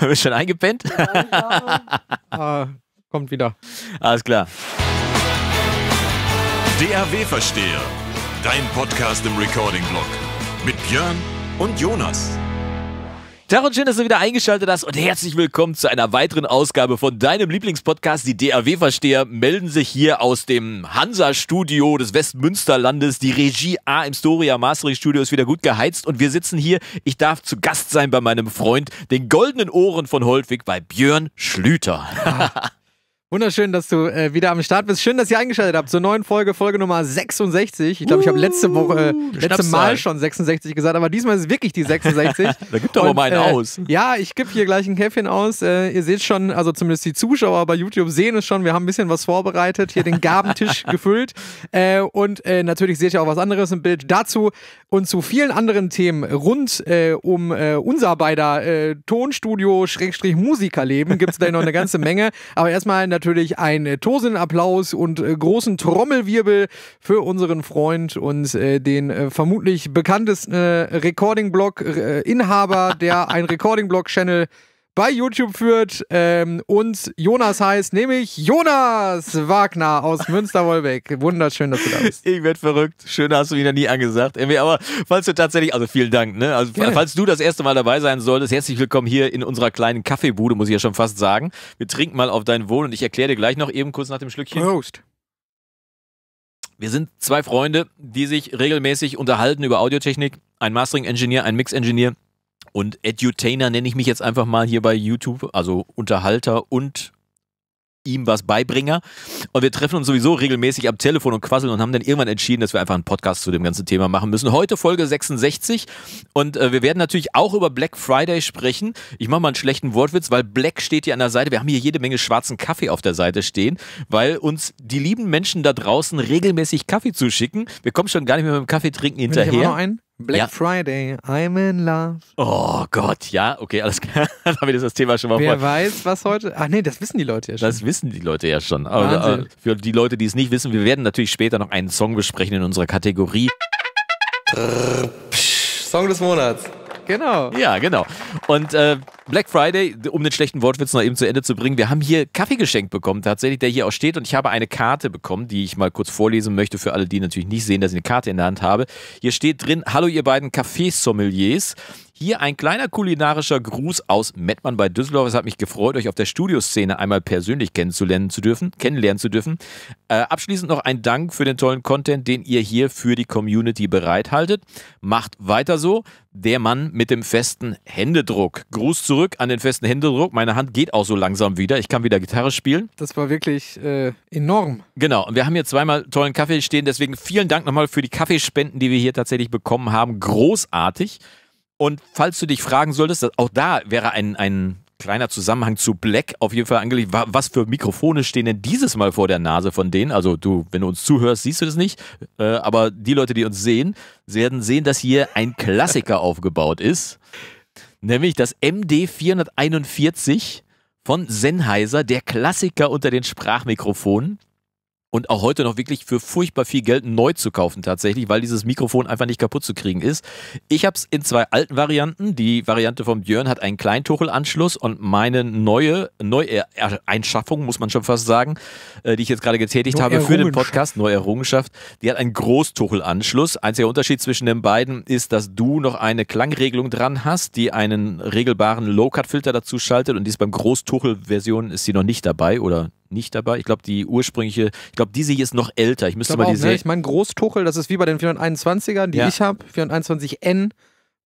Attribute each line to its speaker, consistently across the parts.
Speaker 1: Haben wir schon eingepennt? Ja, äh, kommt wieder.
Speaker 2: Alles klar. DAW Verstehe. Dein Podcast im Recording-Blog. Mit Björn und Jonas. Daron schön, dass du wieder eingeschaltet hast und herzlich willkommen zu einer weiteren Ausgabe von deinem Lieblingspodcast. Die DAW-Versteher melden sich hier aus dem Hansa-Studio des Westmünsterlandes. Die Regie A im Storia Mastering Studio ist wieder gut geheizt und wir sitzen hier. Ich darf zu Gast sein bei meinem Freund, den goldenen Ohren von Holtwig, bei Björn Schlüter. Ah.
Speaker 1: Wunderschön, dass du äh, wieder am Start bist. Schön, dass ihr eingeschaltet habt zur neuen Folge, Folge Nummer 66. Ich glaube, ich habe letzte Woche, äh, letzte Mal schon 66 gesagt, aber diesmal ist es wirklich die 66. da gibt doch mal einen äh, aus. Ja, ich gebe hier gleich ein Käffchen aus. Äh, ihr seht schon, also zumindest die Zuschauer bei YouTube sehen es schon. Wir haben ein bisschen was vorbereitet, hier den Gabentisch gefüllt. Äh, und äh, natürlich seht ihr auch was anderes im Bild. Dazu und zu vielen anderen Themen rund um unser beider Tonstudio-Musikerleben gibt es gleich noch eine ganze Menge. Aber erstmal in der natürlich einen äh, Tosenapplaus und äh, großen Trommelwirbel für unseren Freund und äh, den vermutlich bekanntesten Recording-Blog-Inhaber, der ein Recording-Blog-Channel bei YouTube führt ähm, und Jonas heißt, nämlich Jonas Wagner aus Münster-Wolbeck. Wunderschön, dass du
Speaker 2: da bist. Ich werde verrückt. Schön, hast du wieder nie angesagt. Aber falls du tatsächlich, also vielen Dank, ne? Also, falls du das erste Mal dabei sein solltest, herzlich willkommen hier in unserer kleinen Kaffeebude, muss ich ja schon fast sagen. Wir trinken mal auf dein Wohl und ich erkläre dir gleich noch eben kurz nach dem Schlückchen. Prost. Wir sind zwei Freunde, die sich regelmäßig unterhalten über Audiotechnik. Ein Mastering-Engineer, ein Mix-Engineer und Edutainer nenne ich mich jetzt einfach mal hier bei YouTube, also Unterhalter und ihm was Beibringer. Und wir treffen uns sowieso regelmäßig am Telefon und quasseln und haben dann irgendwann entschieden, dass wir einfach einen Podcast zu dem ganzen Thema machen müssen. Heute Folge 66 und äh, wir werden natürlich auch über Black Friday sprechen. Ich mache mal einen schlechten Wortwitz, weil Black steht hier an der Seite. Wir haben hier jede Menge schwarzen Kaffee auf der Seite stehen, weil uns die lieben Menschen da draußen regelmäßig Kaffee zuschicken. Wir kommen schon gar nicht mehr mit dem Kaffee trinken hinterher. Will ich aber noch einen?
Speaker 1: Black ja. Friday, I'm in love.
Speaker 2: Oh Gott, ja, okay, alles klar. Dann haben wir das Thema schon mal Wer vor. weiß, was heute. Ach nee, das wissen die Leute ja schon. Das wissen die Leute ja schon. Aber, äh, für die Leute, die es nicht wissen, wir werden natürlich später noch einen Song besprechen in unserer Kategorie. Song des Monats. Genau. Ja, genau. Und äh, Black Friday, um den schlechten Wortwitz noch eben zu Ende zu bringen, wir haben hier Kaffee geschenkt bekommen, tatsächlich, der hier auch steht. Und ich habe eine Karte bekommen, die ich mal kurz vorlesen möchte, für alle, die natürlich nicht sehen, dass ich eine Karte in der Hand habe. Hier steht drin: Hallo, ihr beiden Kaffeesommeliers. Hier ein kleiner kulinarischer Gruß aus Mettmann bei Düsseldorf. Es hat mich gefreut, euch auf der Studioszene einmal persönlich kennenzulernen zu dürfen. Kennenlernen zu dürfen. Äh, abschließend noch ein Dank für den tollen Content, den ihr hier für die Community bereithaltet. Macht weiter so. Der Mann mit dem festen Händedruck. Gruß zurück an den festen Händedruck. Meine Hand geht auch so langsam wieder. Ich kann wieder Gitarre spielen.
Speaker 1: Das war wirklich äh, enorm.
Speaker 2: Genau. Und wir haben hier zweimal tollen Kaffee stehen. Deswegen vielen Dank nochmal für die Kaffeespenden, die wir hier tatsächlich bekommen haben. Großartig. Und falls du dich fragen solltest, auch da wäre ein, ein kleiner Zusammenhang zu Black auf jeden Fall angelegt. Was für Mikrofone stehen denn dieses Mal vor der Nase von denen? Also du, wenn du uns zuhörst, siehst du das nicht. Äh, aber die Leute, die uns sehen, werden sehen, dass hier ein Klassiker aufgebaut ist. Nämlich das MD441 von Sennheiser, der Klassiker unter den Sprachmikrofonen und auch heute noch wirklich für furchtbar viel Geld neu zu kaufen tatsächlich, weil dieses Mikrofon einfach nicht kaputt zu kriegen ist. Ich habe es in zwei alten Varianten. Die Variante von Björn hat einen Kleintuchelanschluss und meine neue Neueinschaffung, muss man schon fast sagen, äh, die ich jetzt gerade getätigt habe für den Podcast, Neue Errungenschaft, die hat einen Großtuchelanschluss. Einziger Unterschied zwischen den beiden ist, dass du noch eine Klangregelung dran hast, die einen regelbaren Low-Cut-Filter dazu schaltet und die ist beim Großtuchel-Version ist sie noch nicht dabei oder nicht dabei. Ich glaube, die ursprüngliche, ich glaube, diese hier ist noch älter. Ich müsste ich mal die auch, ne? Ich
Speaker 1: meine, Großtuchel, das ist wie bei den 421ern, die ja. ich habe. 421N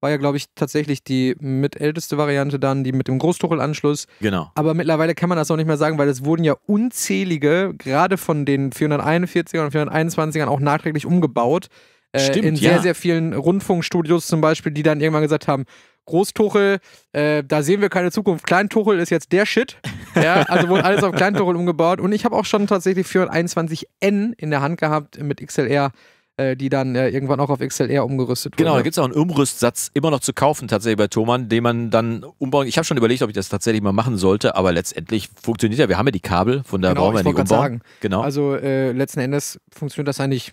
Speaker 1: war ja, glaube ich, tatsächlich die mit Variante dann, die mit dem Großtuchelanschluss. Genau. Aber mittlerweile kann man das auch nicht mehr sagen, weil es wurden ja unzählige, gerade von den 441ern und 421ern auch nachträglich umgebaut. Äh, Stimmt, äh, in sehr, ja. sehr vielen Rundfunkstudios zum Beispiel, die dann irgendwann gesagt haben, Großtuchel, äh, da sehen wir keine Zukunft. Kleintuchel ist jetzt der Shit. Ja, also wurde alles auf Kleintuchel umgebaut. Und ich habe auch schon tatsächlich 421N in der Hand gehabt mit XLR äh, die dann äh, irgendwann auch auf XLR umgerüstet genau, wurde. Genau, da gibt
Speaker 2: es auch einen Umrüstsatz immer noch zu kaufen, tatsächlich bei Thomann, den man dann umbauen. Ich habe schon überlegt, ob ich das tatsächlich mal machen sollte, aber letztendlich funktioniert ja. Wir haben ja die Kabel, von daher genau, brauchen wir nicht umbauen. Sagen. Genau. Also
Speaker 1: äh, letzten Endes funktioniert das eigentlich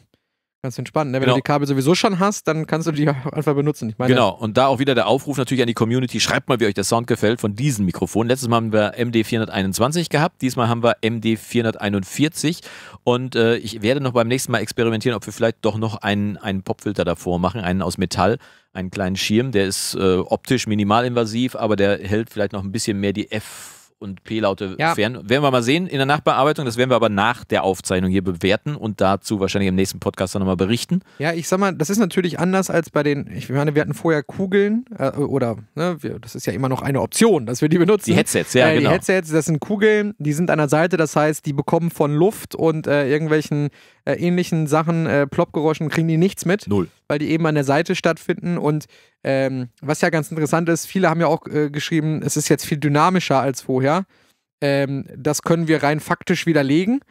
Speaker 1: Ganz entspannt. Ne? Wenn genau. du die Kabel sowieso schon hast, dann kannst du die einfach benutzen. Meine, genau,
Speaker 2: und da auch wieder der Aufruf natürlich an die Community. Schreibt mal, wie euch der Sound gefällt von diesem Mikrofon. Letztes Mal haben wir MD421 gehabt, diesmal haben wir MD441. Und äh, ich werde noch beim nächsten Mal experimentieren, ob wir vielleicht doch noch einen, einen Popfilter davor machen, einen aus Metall, einen kleinen Schirm. Der ist äh, optisch minimalinvasiv, aber der hält vielleicht noch ein bisschen mehr die F- und P-Laute ja. fern. Werden wir mal sehen in der Nachbearbeitung. Das werden wir aber nach der Aufzeichnung hier bewerten und dazu wahrscheinlich im nächsten Podcast dann nochmal berichten.
Speaker 1: Ja, ich sag mal, das ist natürlich anders als bei den, ich meine, wir hatten vorher Kugeln äh, oder, ne, wir, das ist ja immer noch eine Option, dass wir die benutzen. Die Headsets, ja, äh, genau. Die Headsets, das sind Kugeln, die sind an der Seite, das heißt, die bekommen von Luft und äh, irgendwelchen äh, ähnlichen Sachen, äh, Plopgeräuschen, kriegen die nichts mit. Null. Weil die eben an der Seite stattfinden. Und ähm, was ja ganz interessant ist, viele haben ja auch äh, geschrieben, es ist jetzt viel dynamischer als vorher. Ähm, das können wir rein faktisch widerlegen.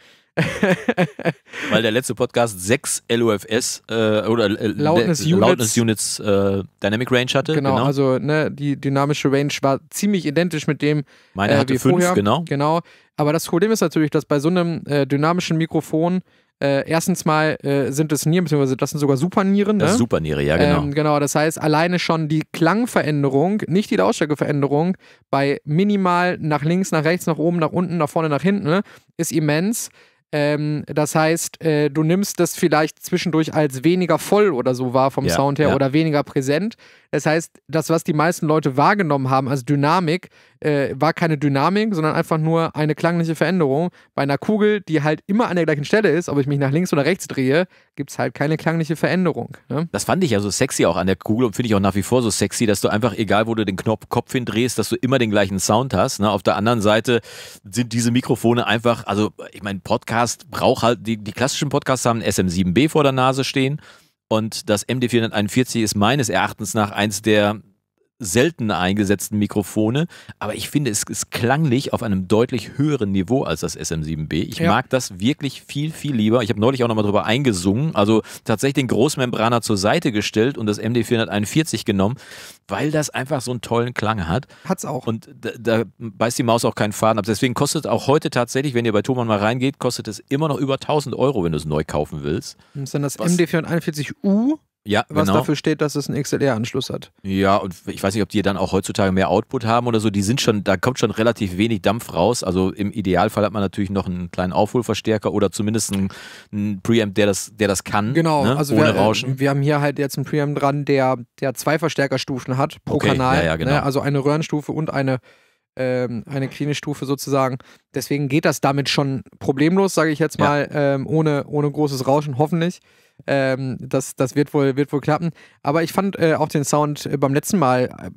Speaker 2: Weil der letzte Podcast sechs LUFS äh, oder äh, Loudness Units, Loudness Units äh, Dynamic Range hatte. Genau, genau. also
Speaker 1: ne, die dynamische Range war ziemlich identisch mit dem. Meine äh, hatte fünf, vorher. genau. Genau. Aber das Problem ist natürlich, dass bei so einem äh, dynamischen Mikrofon äh, erstens mal äh, sind es Nieren, beziehungsweise das sind sogar Supernieren. Ne? Das Superniere, ja, genau. Ähm, genau, das heißt, alleine schon die Klangveränderung, nicht die Lautstärkeveränderung, bei minimal nach links, nach rechts, nach oben, nach unten, nach vorne, nach hinten, ne, ist immens. Ähm, das heißt, äh, du nimmst das vielleicht zwischendurch als weniger voll oder so wahr vom ja, Sound her ja. oder weniger präsent. Das heißt, das, was die meisten Leute wahrgenommen haben als Dynamik, äh, war keine Dynamik, sondern einfach nur eine klangliche Veränderung. Bei einer Kugel, die halt immer an der gleichen Stelle ist, ob ich mich nach links oder rechts drehe, gibt es halt keine klangliche Veränderung. Ne?
Speaker 2: Das fand ich ja so sexy auch an der Kugel und finde ich auch nach wie vor so sexy, dass du einfach, egal wo du den Knopf Kopf drehst, dass du immer den gleichen Sound hast. Ne? Auf der anderen Seite sind diese Mikrofone einfach, also ich meine, Podcast braucht halt, die, die klassischen Podcasts haben ein SM7B vor der Nase stehen. Und das MD441 ist meines Erachtens nach eins der selten eingesetzten Mikrofone, aber ich finde, es ist klanglich auf einem deutlich höheren Niveau als das SM7B. Ich ja. mag das wirklich viel, viel lieber. Ich habe neulich auch nochmal drüber eingesungen, also tatsächlich den Großmembraner zur Seite gestellt und das MD441 genommen, weil das einfach so einen tollen Klang hat. Hat's auch. Und da, da beißt die Maus auch keinen Faden ab. Deswegen kostet auch heute tatsächlich, wenn ihr bei Thomann mal reingeht, kostet es immer noch über 1000 Euro, wenn du es neu kaufen willst.
Speaker 1: Das ist dann das MD441U
Speaker 2: ja, was genau. dafür
Speaker 1: steht, dass es einen XLR-Anschluss e hat.
Speaker 2: Ja, und ich weiß nicht, ob die dann auch heutzutage mehr Output haben oder so. Die sind schon, da kommt schon relativ wenig Dampf raus. Also im Idealfall hat man natürlich noch einen kleinen Aufholverstärker oder zumindest einen, einen Preamp, der das, der das kann. Genau, ne? also ohne wir, äh, Rauschen.
Speaker 1: Wir haben hier halt jetzt einen Preamp dran, der, der zwei Verstärkerstufen hat pro okay, Kanal. Ja, ja, genau. Ne? Also eine Röhrenstufe und eine ähm, eine Klinistufe sozusagen. Deswegen geht das damit schon problemlos, sage ich jetzt mal, ja. ähm, ohne, ohne großes Rauschen, hoffentlich. Ähm, das, das wird wohl, wird wohl klappen. Aber ich fand äh, auch den Sound äh, beim letzten Mal äh,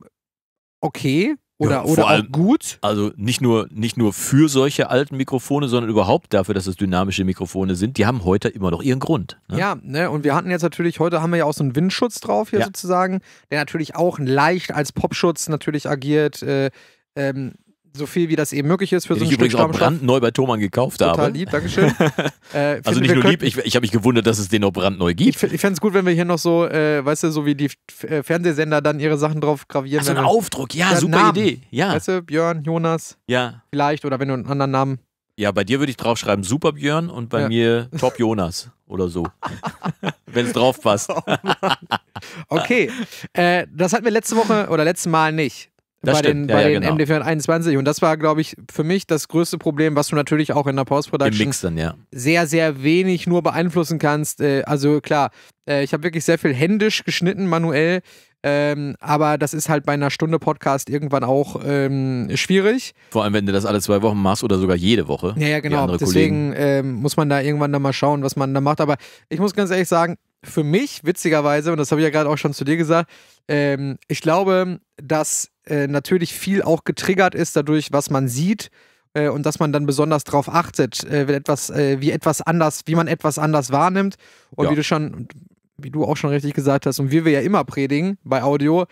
Speaker 1: okay. Oder, ja, oder allem, auch
Speaker 2: gut. Also nicht nur, nicht nur für solche alten Mikrofone, sondern überhaupt dafür, dass es dynamische Mikrofone sind. Die haben heute immer noch ihren Grund.
Speaker 1: Ne? Ja, ne? und wir hatten jetzt natürlich, heute haben wir ja auch so einen Windschutz drauf hier ja. sozusagen, der natürlich auch leicht als Popschutz natürlich agiert. Äh, ähm, so viel wie das eben möglich ist für Den so ein ich übrigens auch brandneu bei Thomann gekauft Total habe. Total lieb, Dankeschön. äh, also nicht nur lieb, ich,
Speaker 2: ich habe mich gewundert, dass es den noch brandneu gibt. Ich, ich fände es gut, wenn wir hier noch so, äh, weißt du, so wie die
Speaker 1: äh, Fernsehsender dann ihre Sachen drauf gravieren. Also ein Aufdruck, ja, super Namen. Idee. Ja. Weißt du, Björn, Jonas, ja. vielleicht, oder wenn du einen anderen Namen.
Speaker 2: Ja, bei dir würde ich draufschreiben Super Björn und bei ja. mir Top Jonas oder so. wenn es drauf passt. Oh okay,
Speaker 1: äh, das hatten wir letzte Woche oder letztes Mal nicht. Das bei stimmt. den, ja, ja, den genau. MD 421 Und das war, glaube ich, für mich das größte Problem, was du natürlich auch in der Post-Production ja. sehr, sehr wenig nur beeinflussen kannst. Äh, also klar, äh, ich habe wirklich sehr viel händisch geschnitten, manuell. Ähm, aber das ist halt bei einer Stunde Podcast irgendwann auch ähm, schwierig.
Speaker 2: Vor allem, wenn du das alle zwei Wochen machst oder sogar jede Woche. Ja, ja genau. Deswegen
Speaker 1: ähm, muss man da irgendwann dann mal schauen, was man da macht. Aber ich muss ganz ehrlich sagen, für mich, witzigerweise, und das habe ich ja gerade auch schon zu dir gesagt, ähm, ich glaube, dass äh, natürlich viel auch getriggert ist dadurch, was man sieht äh, und dass man dann besonders darauf achtet, äh, wenn etwas, äh, wie etwas anders, wie man etwas anders wahrnimmt. Und ja. wie du schon, wie du auch schon richtig gesagt hast und wie wir ja immer predigen bei Audio,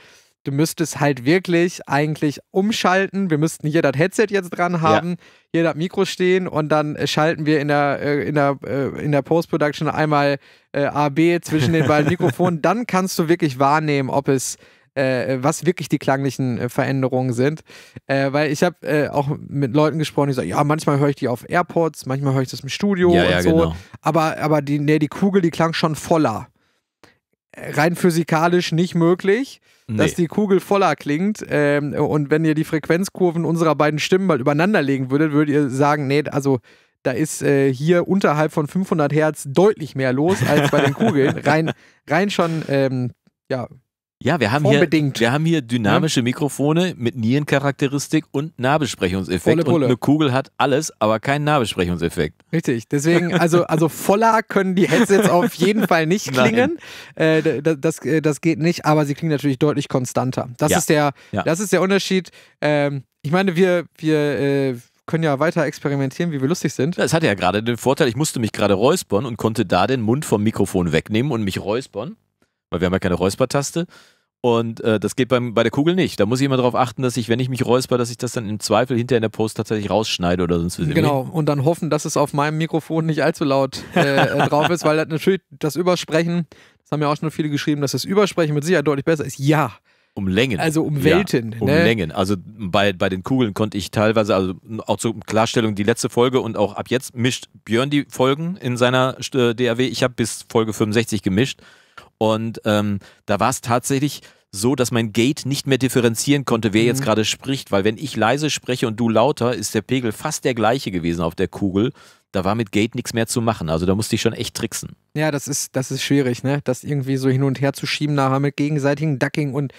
Speaker 1: du müsstest halt wirklich eigentlich umschalten. Wir müssten hier das Headset jetzt dran haben, ja. hier das Mikro stehen und dann äh, schalten wir in der, in der, in der Post-Production einmal A B zwischen den beiden Mikrofonen. dann kannst du wirklich wahrnehmen, ob es äh, was wirklich die klanglichen äh, Veränderungen sind. Äh, weil ich habe äh, auch mit Leuten gesprochen, die sagen, ja, manchmal höre ich die auf AirPods, manchmal höre ich das im Studio ja, und ja, so. Genau. Aber, aber die, nee, die Kugel, die klang schon voller. Äh, rein physikalisch nicht möglich, nee. dass die Kugel voller klingt. Ähm, und wenn ihr die Frequenzkurven unserer beiden Stimmen mal übereinander legen würdet, würdet ihr sagen, nee, also da ist äh, hier unterhalb von 500 Hertz deutlich mehr los als bei den Kugeln. rein, rein schon ähm, ja,
Speaker 2: ja, wir haben, Hier, wir haben hier ne? dynamische Mikrofone mit Nierencharakteristik und Nahbesprechungseffekt. Und eine Kugel hat alles, aber keinen Nahbesprechungseffekt.
Speaker 1: Richtig, deswegen, also, also voller können die Headsets auf jeden Fall nicht klingen. Äh, das, das, äh, das, geht nicht, aber sie klingen natürlich deutlich konstanter. Das, ja. ist, der, ja. das ist der Unterschied. Ähm, ich meine, wir, wir äh, können ja weiter experimentieren, wie wir lustig sind.
Speaker 2: Das hatte ja gerade den Vorteil, ich musste mich gerade räuspern und konnte da den Mund vom Mikrofon wegnehmen und mich räuspern weil wir haben ja keine Räuspertaste. Und äh, das geht beim, bei der Kugel nicht. Da muss ich immer darauf achten, dass ich, wenn ich mich räusper, dass ich das dann im Zweifel hinter in der Post tatsächlich rausschneide oder sonst was. Genau,
Speaker 1: und dann hoffen, dass es auf meinem Mikrofon nicht allzu laut äh, äh drauf ist, weil das natürlich das Übersprechen, das haben ja auch schon viele geschrieben, dass das Übersprechen mit Sicherheit deutlich besser ist. Ja.
Speaker 2: Um Längen. Also um Welten. Ja, um ne? Längen. Also bei, bei den Kugeln konnte ich teilweise, also auch zur Klarstellung, die letzte Folge und auch ab jetzt mischt Björn die Folgen in seiner äh, DAW. Ich habe bis Folge 65 gemischt und ähm, da war es tatsächlich so, dass mein Gate nicht mehr differenzieren konnte, wer mhm. jetzt gerade spricht, weil wenn ich leise spreche und du lauter, ist der Pegel fast der gleiche gewesen auf der Kugel. Da war mit Gate nichts mehr zu machen. Also da musste ich schon echt tricksen.
Speaker 1: Ja, das ist, das ist schwierig, ne? Das irgendwie so hin und her zu schieben nachher mit gegenseitigem Ducking und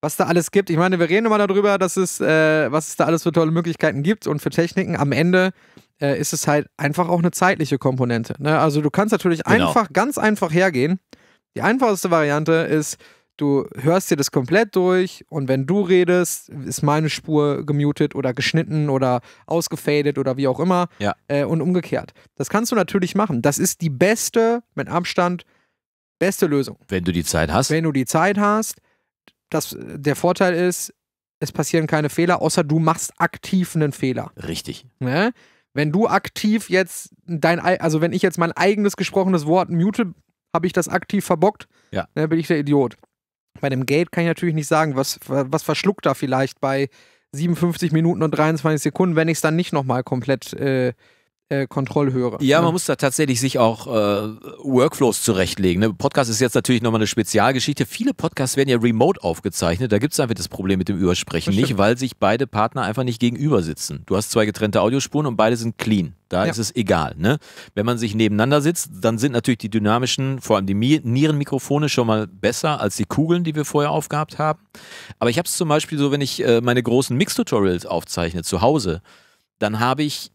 Speaker 1: was da alles gibt. Ich meine, wir reden immer darüber, dass es, äh, was es da alles für tolle Möglichkeiten gibt und für Techniken. Am Ende äh, ist es halt einfach auch eine zeitliche Komponente. Ne? Also du kannst natürlich genau. einfach, ganz einfach hergehen die einfachste Variante ist, du hörst dir das komplett durch und wenn du redest, ist meine Spur gemutet oder geschnitten oder ausgefadet oder wie auch immer ja. äh, und umgekehrt. Das kannst du natürlich machen. Das ist die beste, mit Abstand, beste Lösung. Wenn du die Zeit hast. Wenn du die Zeit hast. Das, der Vorteil ist, es passieren keine Fehler, außer du machst aktiv einen Fehler. Richtig. Ne? Wenn du aktiv jetzt dein, also wenn ich jetzt mein eigenes gesprochenes Wort mute habe ich das aktiv verbockt? Ja. Dann ne, bin ich der Idiot. Bei dem Gate kann ich natürlich nicht sagen, was, was verschluckt da vielleicht bei 57 Minuten und 23 Sekunden, wenn ich es dann nicht nochmal komplett äh, äh, Kontrollhörer. Ja, ne? man muss
Speaker 2: da tatsächlich sich auch äh, Workflows zurechtlegen. Ne? Podcast ist jetzt natürlich nochmal eine Spezialgeschichte. Viele Podcasts werden ja remote aufgezeichnet. Da gibt es einfach das Problem mit dem Übersprechen nicht, weil sich beide Partner einfach nicht gegenüber sitzen. Du hast zwei getrennte Audiospuren und beide sind clean. Da ja. ist es egal. Ne? Wenn man sich nebeneinander sitzt, dann sind natürlich die dynamischen, vor allem die Nierenmikrofone schon mal besser als die Kugeln, die wir vorher aufgehabt haben. Aber ich habe es zum Beispiel so, wenn ich äh, meine großen Mix-Tutorials aufzeichne zu Hause, dann habe ich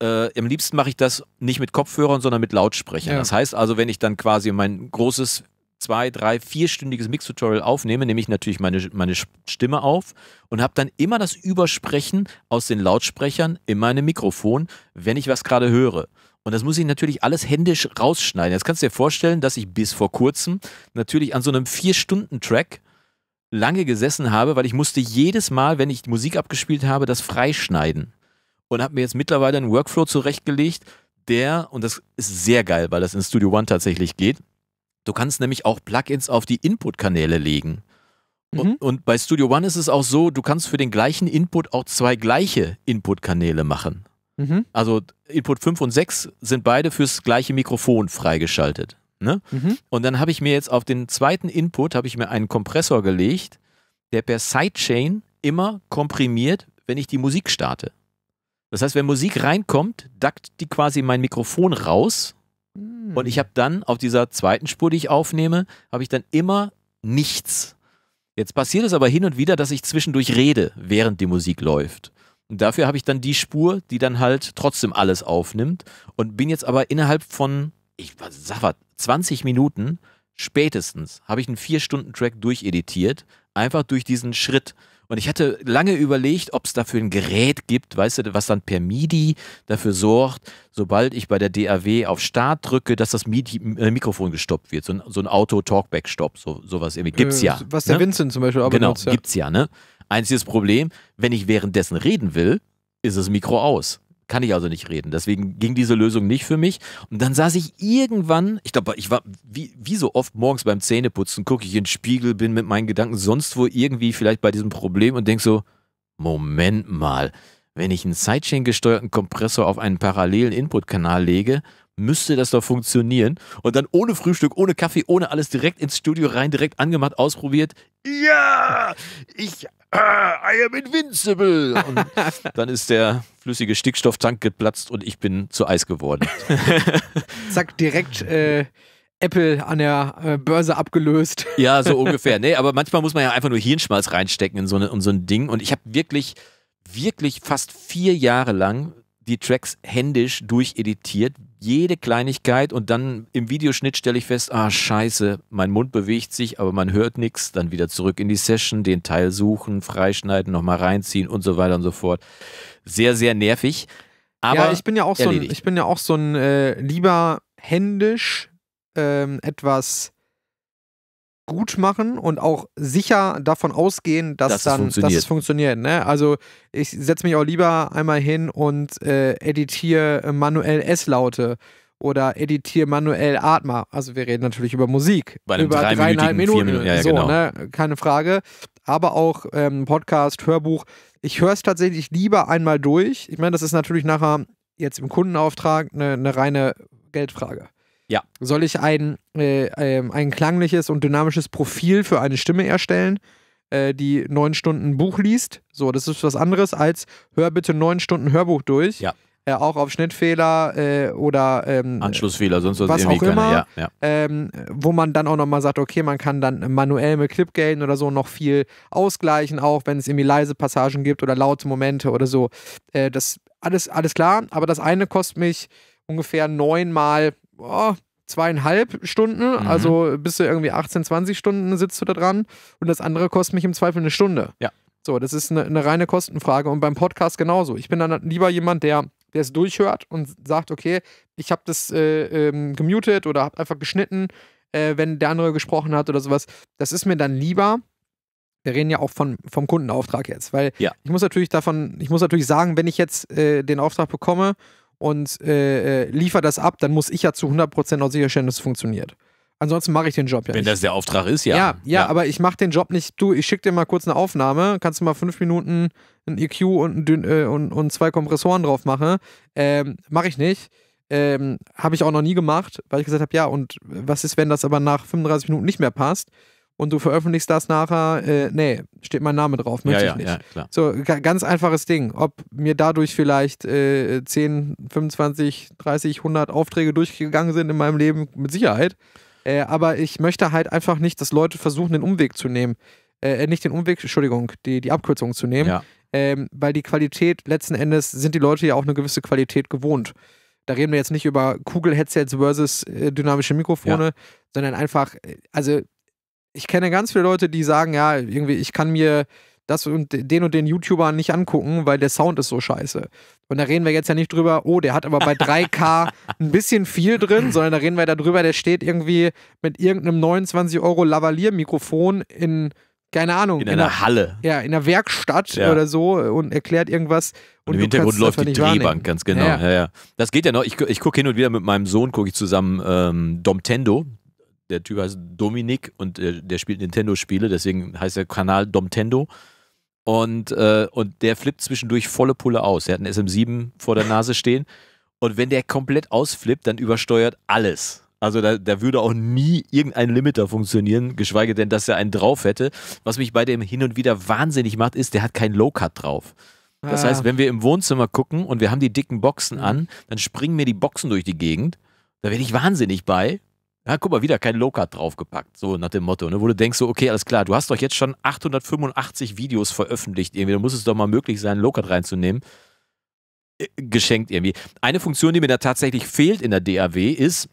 Speaker 2: äh, am liebsten mache ich das nicht mit Kopfhörern, sondern mit Lautsprechern. Ja. Das heißt also, wenn ich dann quasi mein großes zwei, drei, vierstündiges Mix-Tutorial aufnehme, nehme ich natürlich meine, meine Stimme auf und habe dann immer das Übersprechen aus den Lautsprechern in meinem Mikrofon, wenn ich was gerade höre. Und das muss ich natürlich alles händisch rausschneiden. Jetzt kannst du dir vorstellen, dass ich bis vor kurzem natürlich an so einem Vier-Stunden-Track lange gesessen habe, weil ich musste jedes Mal, wenn ich Musik abgespielt habe, das freischneiden und habe mir jetzt mittlerweile einen Workflow zurechtgelegt, der, und das ist sehr geil, weil das in Studio One tatsächlich geht, du kannst nämlich auch Plugins auf die Input-Kanäle legen. Und, mhm. und bei Studio One ist es auch so, du kannst für den gleichen Input auch zwei gleiche Input-Kanäle machen. Mhm. Also Input 5 und 6 sind beide fürs gleiche Mikrofon freigeschaltet. Ne? Mhm. Und dann habe ich mir jetzt auf den zweiten Input habe ich mir einen Kompressor gelegt, der per Sidechain immer komprimiert, wenn ich die Musik starte. Das heißt, wenn Musik reinkommt, dackt die quasi mein Mikrofon raus. Mhm. Und ich habe dann auf dieser zweiten Spur, die ich aufnehme, habe ich dann immer nichts. Jetzt passiert es aber hin und wieder, dass ich zwischendurch rede, während die Musik läuft. Und dafür habe ich dann die Spur, die dann halt trotzdem alles aufnimmt und bin jetzt aber innerhalb von, ich sag was, 20 Minuten spätestens habe ich einen 4-Stunden-Track durcheditiert, einfach durch diesen Schritt. Und ich hatte lange überlegt, ob es dafür ein Gerät gibt, weißt du, was dann per MIDI dafür sorgt, sobald ich bei der DAW auf Start drücke, dass das MIDI, äh, Mikrofon gestoppt wird. So ein, so ein Auto-Talkback-Stopp, so, sowas irgendwie. Gibt's äh, ja. Was der ne? Vincent zum Beispiel auch Genau, benutzt, ja. gibt's ja, ne? Einziges Problem, wenn ich währenddessen reden will, ist das Mikro aus. Kann ich also nicht reden. Deswegen ging diese Lösung nicht für mich. Und dann saß ich irgendwann, ich glaube, ich war wie, wie so oft morgens beim Zähneputzen, gucke ich in den Spiegel, bin mit meinen Gedanken sonst wo irgendwie vielleicht bei diesem Problem und denke so, Moment mal, wenn ich einen Sidechain-gesteuerten Kompressor auf einen parallelen Inputkanal lege, müsste das doch funktionieren. Und dann ohne Frühstück, ohne Kaffee, ohne alles direkt ins Studio rein, direkt angemacht, ausprobiert. Ja, ich, ah, äh, I am invincible. Und dann ist der flüssige Stickstofftank geplatzt und ich bin zu Eis geworden. Zack,
Speaker 1: direkt äh, Apple an der äh, Börse abgelöst. Ja, so ungefähr.
Speaker 2: Nee, aber manchmal muss man ja einfach nur Hirnschmalz reinstecken in so, eine, in so ein Ding. Und ich habe wirklich, wirklich fast vier Jahre lang die Tracks händisch durcheditiert, jede Kleinigkeit und dann im Videoschnitt stelle ich fest, ah scheiße, mein Mund bewegt sich, aber man hört nichts, dann wieder zurück in die Session, den Teil suchen, freischneiden, nochmal reinziehen und so weiter und so fort. Sehr, sehr nervig. Aber ja, ich bin ja auch so ein, ich
Speaker 1: bin ja auch so ein äh, lieber händisch ähm, etwas gut machen und auch sicher davon ausgehen, dass das dann dass es funktioniert. Ne? Also ich setze mich auch lieber einmal hin und äh, editiere äh, manuell S-Laute oder editiere manuell Atma. Also wir reden natürlich über Musik. Bei über dreieinhalb Minuten. Minuten. Ja, ja, so, genau. ne? Keine Frage. Aber auch ähm, Podcast, Hörbuch. Ich höre es tatsächlich lieber einmal durch. Ich meine, das ist natürlich nachher jetzt im Kundenauftrag eine, eine reine Geldfrage. Ja. Soll ich ein, äh, äh, ein klangliches und dynamisches Profil für eine Stimme erstellen, äh, die neun Stunden Buch liest? So, das ist was anderes als hör bitte neun Stunden Hörbuch durch. Ja. Äh, auch auf Schnittfehler äh, oder ähm,
Speaker 2: Anschlussfehler, sonst was, was auch keine. immer, ja, ja.
Speaker 1: Ähm, wo man dann auch nochmal sagt, okay, man kann dann manuell mit Clipgain oder so noch viel ausgleichen, auch wenn es irgendwie leise Passagen gibt oder laute Momente oder so. Äh, das alles alles klar, aber das eine kostet mich ungefähr neunmal oh, zweieinhalb Stunden, mhm. also bis du irgendwie 18, 20 Stunden sitzt du da dran und das andere kostet mich im Zweifel eine Stunde. Ja. So, das ist eine, eine reine Kostenfrage und beim Podcast genauso. Ich bin dann lieber jemand, der der es durchhört und sagt, okay, ich habe das äh, ähm, gemutet oder habe einfach geschnitten, äh, wenn der andere gesprochen hat oder sowas. Das ist mir dann lieber. Wir reden ja auch von, vom Kundenauftrag jetzt, weil ja. ich muss natürlich davon, ich muss natürlich sagen, wenn ich jetzt äh, den Auftrag bekomme und äh, äh, liefer das ab, dann muss ich ja zu 100% auch sicherstellen, dass es funktioniert. Ansonsten mache ich den Job ja Wenn
Speaker 2: nicht. das der Auftrag ist, ja. Ja,
Speaker 1: ja, ja. aber ich mache den Job nicht. Du, ich schicke dir mal kurz eine Aufnahme. Kannst du mal fünf Minuten ein EQ und, ein äh, und, und, zwei Kompressoren drauf machen? Ähm, mache ich nicht. Ähm, habe ich auch noch nie gemacht, weil ich gesagt habe, ja, und was ist, wenn das aber nach 35 Minuten nicht mehr passt? und du veröffentlichst das nachher, äh, nee, steht mein Name drauf, möchte ja, ich nicht. Ja, klar. So, ganz einfaches Ding. Ob mir dadurch vielleicht äh, 10, 25, 30, 100 Aufträge durchgegangen sind in meinem Leben, mit Sicherheit. Äh, aber ich möchte halt einfach nicht, dass Leute versuchen, den Umweg zu nehmen. Äh, äh, nicht den Umweg, Entschuldigung, die, die Abkürzung zu nehmen. Ja. Ähm, weil die Qualität, letzten Endes sind die Leute ja auch eine gewisse Qualität gewohnt. Da reden wir jetzt nicht über Kugel-Headsets versus äh, dynamische Mikrofone, ja. sondern einfach, äh, also ich kenne ganz viele Leute, die sagen, ja, irgendwie, ich kann mir das und den und den YouTuber nicht angucken, weil der Sound ist so scheiße. Und da reden wir jetzt ja nicht drüber, oh, der hat aber bei 3K ein bisschen viel drin, sondern da reden wir darüber, der steht irgendwie mit irgendeinem 29 Euro Lavalier-Mikrofon in, keine Ahnung. In, in einer, Halle. Ja, in einer Werkstatt ja. oder so und erklärt irgendwas. Und, und im Hintergrund läuft die Drehbank, wahrnehmen. ganz genau. Ja,
Speaker 2: ja. Das geht ja noch. Ich, ich gucke hin und wieder mit meinem Sohn, gucke ich zusammen ähm, Domtendo, der Typ heißt Dominik und äh, der spielt Nintendo-Spiele, deswegen heißt der Kanal Domtendo. Und, äh, und der flippt zwischendurch volle Pulle aus. Er hat einen SM7 vor der Nase stehen. Und wenn der komplett ausflippt, dann übersteuert alles. Also da, da, würde auch nie irgendein Limiter funktionieren, geschweige denn, dass er einen drauf hätte. Was mich bei dem hin und wieder wahnsinnig macht, ist, der hat keinen Low-Cut drauf. Das ah. heißt, wenn wir im Wohnzimmer gucken und wir haben die dicken Boxen an, dann springen mir die Boxen durch die Gegend. Da werde ich wahnsinnig bei, ja, guck mal, wieder kein Low-Card draufgepackt, so nach dem Motto, ne? wo du denkst so, okay, alles klar, du hast doch jetzt schon 885 Videos veröffentlicht, irgendwie, da muss es doch mal möglich sein, Low-Card reinzunehmen. Äh, geschenkt irgendwie. Eine Funktion, die mir da tatsächlich fehlt in der DAW ist,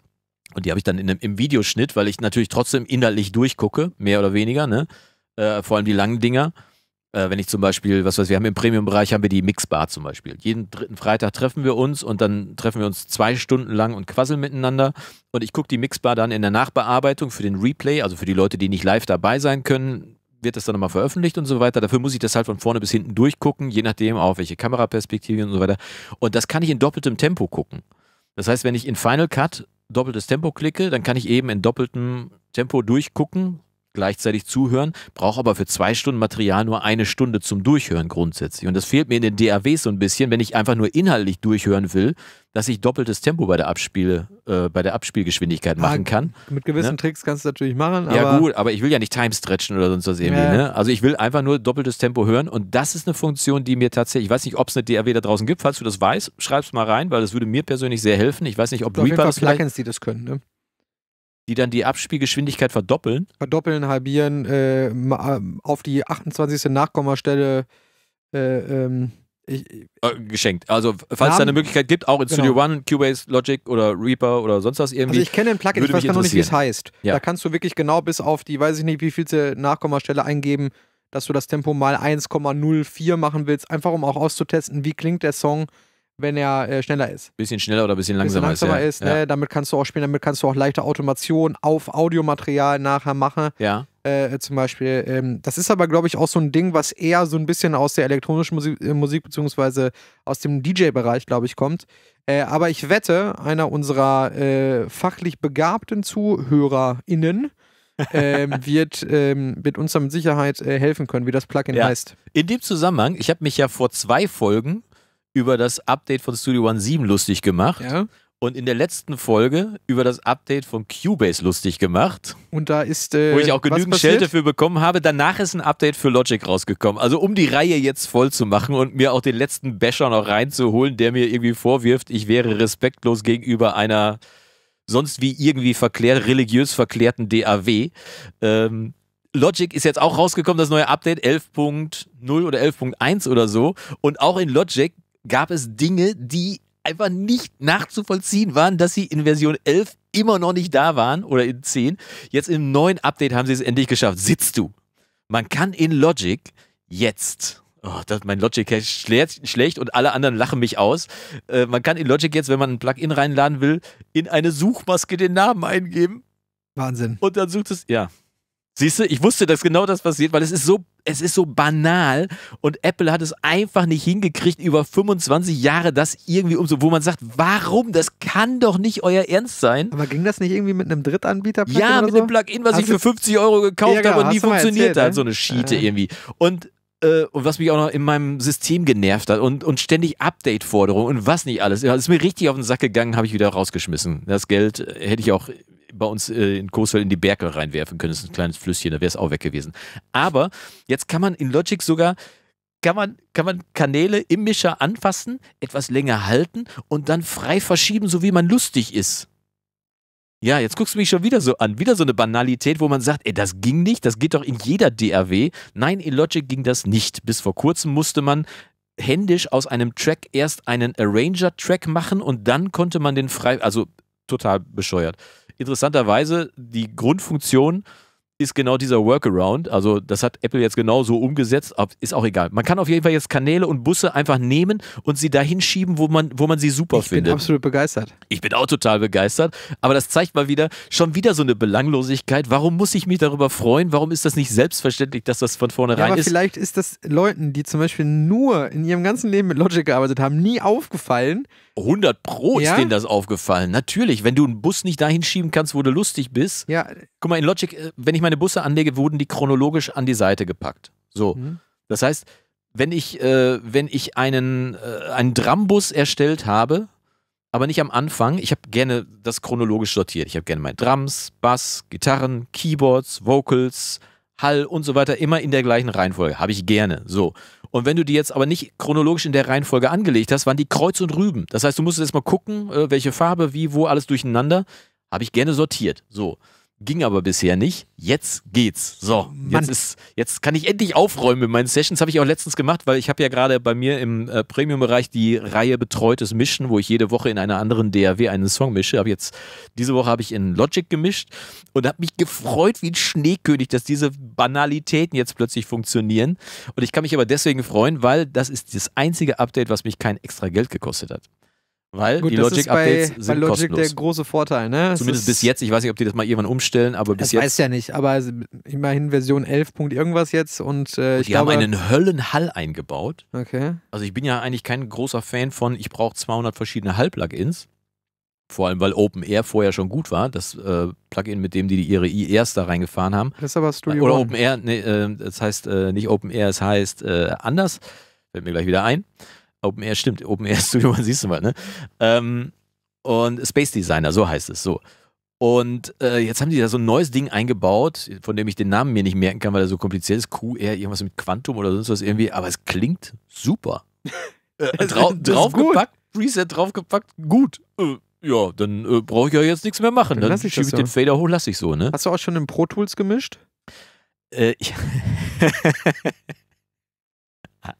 Speaker 2: und die habe ich dann in einem, im Videoschnitt, weil ich natürlich trotzdem inhaltlich durchgucke, mehr oder weniger, ne? Äh, vor allem die langen Dinger äh, wenn ich zum Beispiel, was weiß wir haben im Premium-Bereich haben wir die Mixbar zum Beispiel. Jeden dritten Freitag treffen wir uns und dann treffen wir uns zwei Stunden lang und quasseln miteinander. Und ich gucke die Mixbar dann in der Nachbearbeitung für den Replay, also für die Leute, die nicht live dabei sein können, wird das dann nochmal veröffentlicht und so weiter. Dafür muss ich das halt von vorne bis hinten durchgucken, je nachdem auf welche Kameraperspektive und so weiter. Und das kann ich in doppeltem Tempo gucken. Das heißt, wenn ich in Final Cut doppeltes Tempo klicke, dann kann ich eben in doppeltem Tempo durchgucken, gleichzeitig zuhören, brauche aber für zwei Stunden Material nur eine Stunde zum Durchhören grundsätzlich. Und das fehlt mir in den DAWs so ein bisschen, wenn ich einfach nur inhaltlich durchhören will, dass ich doppeltes Tempo bei der Abspiel, äh, bei der Abspielgeschwindigkeit ah, machen kann. Mit gewissen ne?
Speaker 1: Tricks kannst du natürlich machen. Aber ja gut,
Speaker 2: aber ich will ja nicht Time-Stretchen oder sonst was irgendwie. Ja. Ne? Also ich will einfach nur doppeltes Tempo hören und das ist eine Funktion, die mir tatsächlich, ich weiß nicht, ob es eine DAW da draußen gibt, falls du das weißt, schreib es mal rein, weil das würde mir persönlich sehr helfen. Ich weiß nicht, ob Reaper das Plugins, die das können. Ne? die dann die Abspielgeschwindigkeit verdoppeln.
Speaker 1: Verdoppeln, halbieren, äh, auf die 28. Nachkommastelle äh, ähm, ich, ich,
Speaker 2: äh, geschenkt. Also, falls es da eine Möglichkeit gibt, auch in genau. Studio One, Cubase, Logic oder Reaper oder sonst was irgendwie. Also, ich kenne ein Plugin, ich weiß gar nicht, wie es heißt. Ja. Da
Speaker 1: kannst du wirklich genau bis auf die, weiß ich nicht, wie vielte Nachkommastelle eingeben, dass du das Tempo mal 1,04 machen willst, einfach um auch auszutesten, wie klingt der Song wenn er äh, schneller ist.
Speaker 2: Bisschen schneller oder bisschen langsamer, bisschen langsamer ist. Ja. ist ne? ja.
Speaker 1: Damit kannst du auch spielen, damit kannst du auch leichte Automation auf Audiomaterial nachher machen. Ja. Äh, zum Beispiel. Ähm, das ist aber, glaube ich, auch so ein Ding, was eher so ein bisschen aus der elektronischen Musik, äh, Musik beziehungsweise aus dem DJ-Bereich, glaube ich, kommt. Äh, aber ich wette, einer unserer äh, fachlich begabten ZuhörerInnen ähm, wird, ähm, wird uns da mit
Speaker 2: Sicherheit äh, helfen können, wie das Plugin ja. heißt. In dem Zusammenhang, ich habe mich ja vor zwei Folgen über das Update von Studio One 7 lustig gemacht. Ja. Und in der letzten Folge über das Update von Cubase lustig gemacht.
Speaker 1: Und da ist. Äh, wo ich auch genügend Schelte
Speaker 2: für bekommen habe. Danach ist ein Update für Logic rausgekommen. Also um die Reihe jetzt voll zu machen und mir auch den letzten Basher noch reinzuholen, der mir irgendwie vorwirft, ich wäre respektlos gegenüber einer sonst wie irgendwie verklärt, religiös verklärten DAW. Ähm, Logic ist jetzt auch rausgekommen, das neue Update 11.0 oder 11.1 oder so. Und auch in Logic gab es Dinge, die einfach nicht nachzuvollziehen waren, dass sie in Version 11 immer noch nicht da waren oder in 10. Jetzt im neuen Update haben sie es endlich geschafft. Sitzt du? Man kann in Logic jetzt Oh, das, mein Logic schlecht, schlecht und alle anderen lachen mich aus. Äh, man kann in Logic jetzt, wenn man ein Plugin reinladen will, in eine Suchmaske den Namen eingeben. Wahnsinn. Und dann sucht es, ja, Siehst du, ich wusste, dass genau das passiert, weil es ist so, es ist so banal und Apple hat es einfach nicht hingekriegt über 25 Jahre das irgendwie umso, wo man sagt, warum? Das kann doch nicht euer Ernst sein. Aber ging das nicht irgendwie mit einem Drittanbieter? Ja, oder mit so? einem Plugin, was hast ich für 50 Euro gekauft ja, genau, habe und nie funktioniert erzählt, hat, ne? so eine Schiete ja. irgendwie. Und äh, und was mich auch noch in meinem System genervt hat und, und ständig Update-Forderungen und was nicht alles. Das ist mir richtig auf den Sack gegangen, habe ich wieder rausgeschmissen. Das Geld äh, hätte ich auch bei uns äh, in Coesfeld in die Berge reinwerfen können. Das ist ein kleines Flüsschen, da wäre es auch weg gewesen. Aber jetzt kann man in Logic sogar kann man, kann man Kanäle im Mischer anfassen, etwas länger halten und dann frei verschieben, so wie man lustig ist. Ja, jetzt guckst du mich schon wieder so an. Wieder so eine Banalität, wo man sagt, ey, das ging nicht, das geht doch in jeder DAW. Nein, in Logic ging das nicht. Bis vor kurzem musste man händisch aus einem Track erst einen Arranger-Track machen und dann konnte man den frei, also total bescheuert interessanterweise die Grundfunktion ist genau dieser Workaround. Also das hat Apple jetzt genau so umgesetzt. Ist auch egal. Man kann auf jeden Fall jetzt Kanäle und Busse einfach nehmen und sie dahin schieben, wo man, wo man sie super ich findet. Ich bin absolut begeistert. Ich bin auch total begeistert. Aber das zeigt mal wieder, schon wieder so eine Belanglosigkeit. Warum muss ich mich darüber freuen? Warum ist das nicht selbstverständlich, dass das von vornherein ja, aber ist?
Speaker 1: Vielleicht ist das Leuten, die zum Beispiel nur in ihrem ganzen Leben mit Logic gearbeitet haben,
Speaker 2: nie aufgefallen, 100 Pro ist ja? denen das aufgefallen. Natürlich, wenn du einen Bus nicht dahin schieben kannst, wo du lustig bist. Ja. Guck mal, in Logic, äh, wenn ich meine Busse anlege, wurden die chronologisch an die Seite gepackt. So. Mhm. Das heißt, wenn ich, äh, wenn ich einen, äh, einen Drambus erstellt habe, aber nicht am Anfang, ich habe gerne das chronologisch sortiert. Ich habe gerne meine Drums, Bass, Gitarren, Keyboards, Vocals, Hall und so weiter immer in der gleichen Reihenfolge. Habe ich gerne. So. Und wenn du die jetzt aber nicht chronologisch in der Reihenfolge angelegt hast, waren die Kreuz und Rüben. Das heißt, du musstest erstmal gucken, äh, welche Farbe, wie, wo, alles durcheinander. Habe ich gerne sortiert. So. Ging aber bisher nicht. Jetzt geht's. So, jetzt, ist, jetzt kann ich endlich aufräumen mit meinen Sessions. Habe ich auch letztens gemacht, weil ich habe ja gerade bei mir im äh, Premium-Bereich die Reihe Betreutes Mischen, wo ich jede Woche in einer anderen DAW einen Song mische. Hab jetzt, diese Woche habe ich in Logic gemischt und habe mich gefreut wie ein Schneekönig, dass diese Banalitäten jetzt plötzlich funktionieren. Und ich kann mich aber deswegen freuen, weil das ist das einzige Update, was mich kein extra Geld gekostet hat. Weil Gut, die Logic-Updates sind bei Logic kostenlos. der
Speaker 1: große Vorteil, ne? Zumindest bis
Speaker 2: jetzt. Ich weiß nicht, ob die das mal irgendwann umstellen, aber bis das jetzt. Ich weiß ja
Speaker 1: nicht, aber immerhin Version 11. irgendwas jetzt und äh, oh, ich Die glaube, haben einen
Speaker 2: Höllenhall eingebaut. Okay. Also ich bin ja eigentlich kein großer Fan von, ich brauche 200 verschiedene Hall-Plugins. Vor allem, weil Open Air vorher schon gut war, das äh, Plugin, mit dem die ihre IRs da reingefahren haben. Das ist aber Studio Oder One. Open Air, nee, äh, das heißt äh, nicht Open Air, es das heißt äh, anders. Fällt mir gleich wieder ein. Open Air, stimmt, Open Air Studio, man siehst du mal, ne? Ähm, und Space Designer, so heißt es, so. Und äh, jetzt haben die da so ein neues Ding eingebaut, von dem ich den Namen mir nicht merken kann, weil er so kompliziert ist. QR, irgendwas mit Quantum oder sonst was irgendwie, aber es klingt super. äh, draufgepackt, Preset draufgepackt, gut. Äh, ja, dann äh, brauche ich ja jetzt nichts mehr machen. Dann, dann schiebe ich so. den Fader hoch, lasse ich so, ne? Hast du auch
Speaker 1: schon in Pro Tools
Speaker 2: gemischt? Äh, ich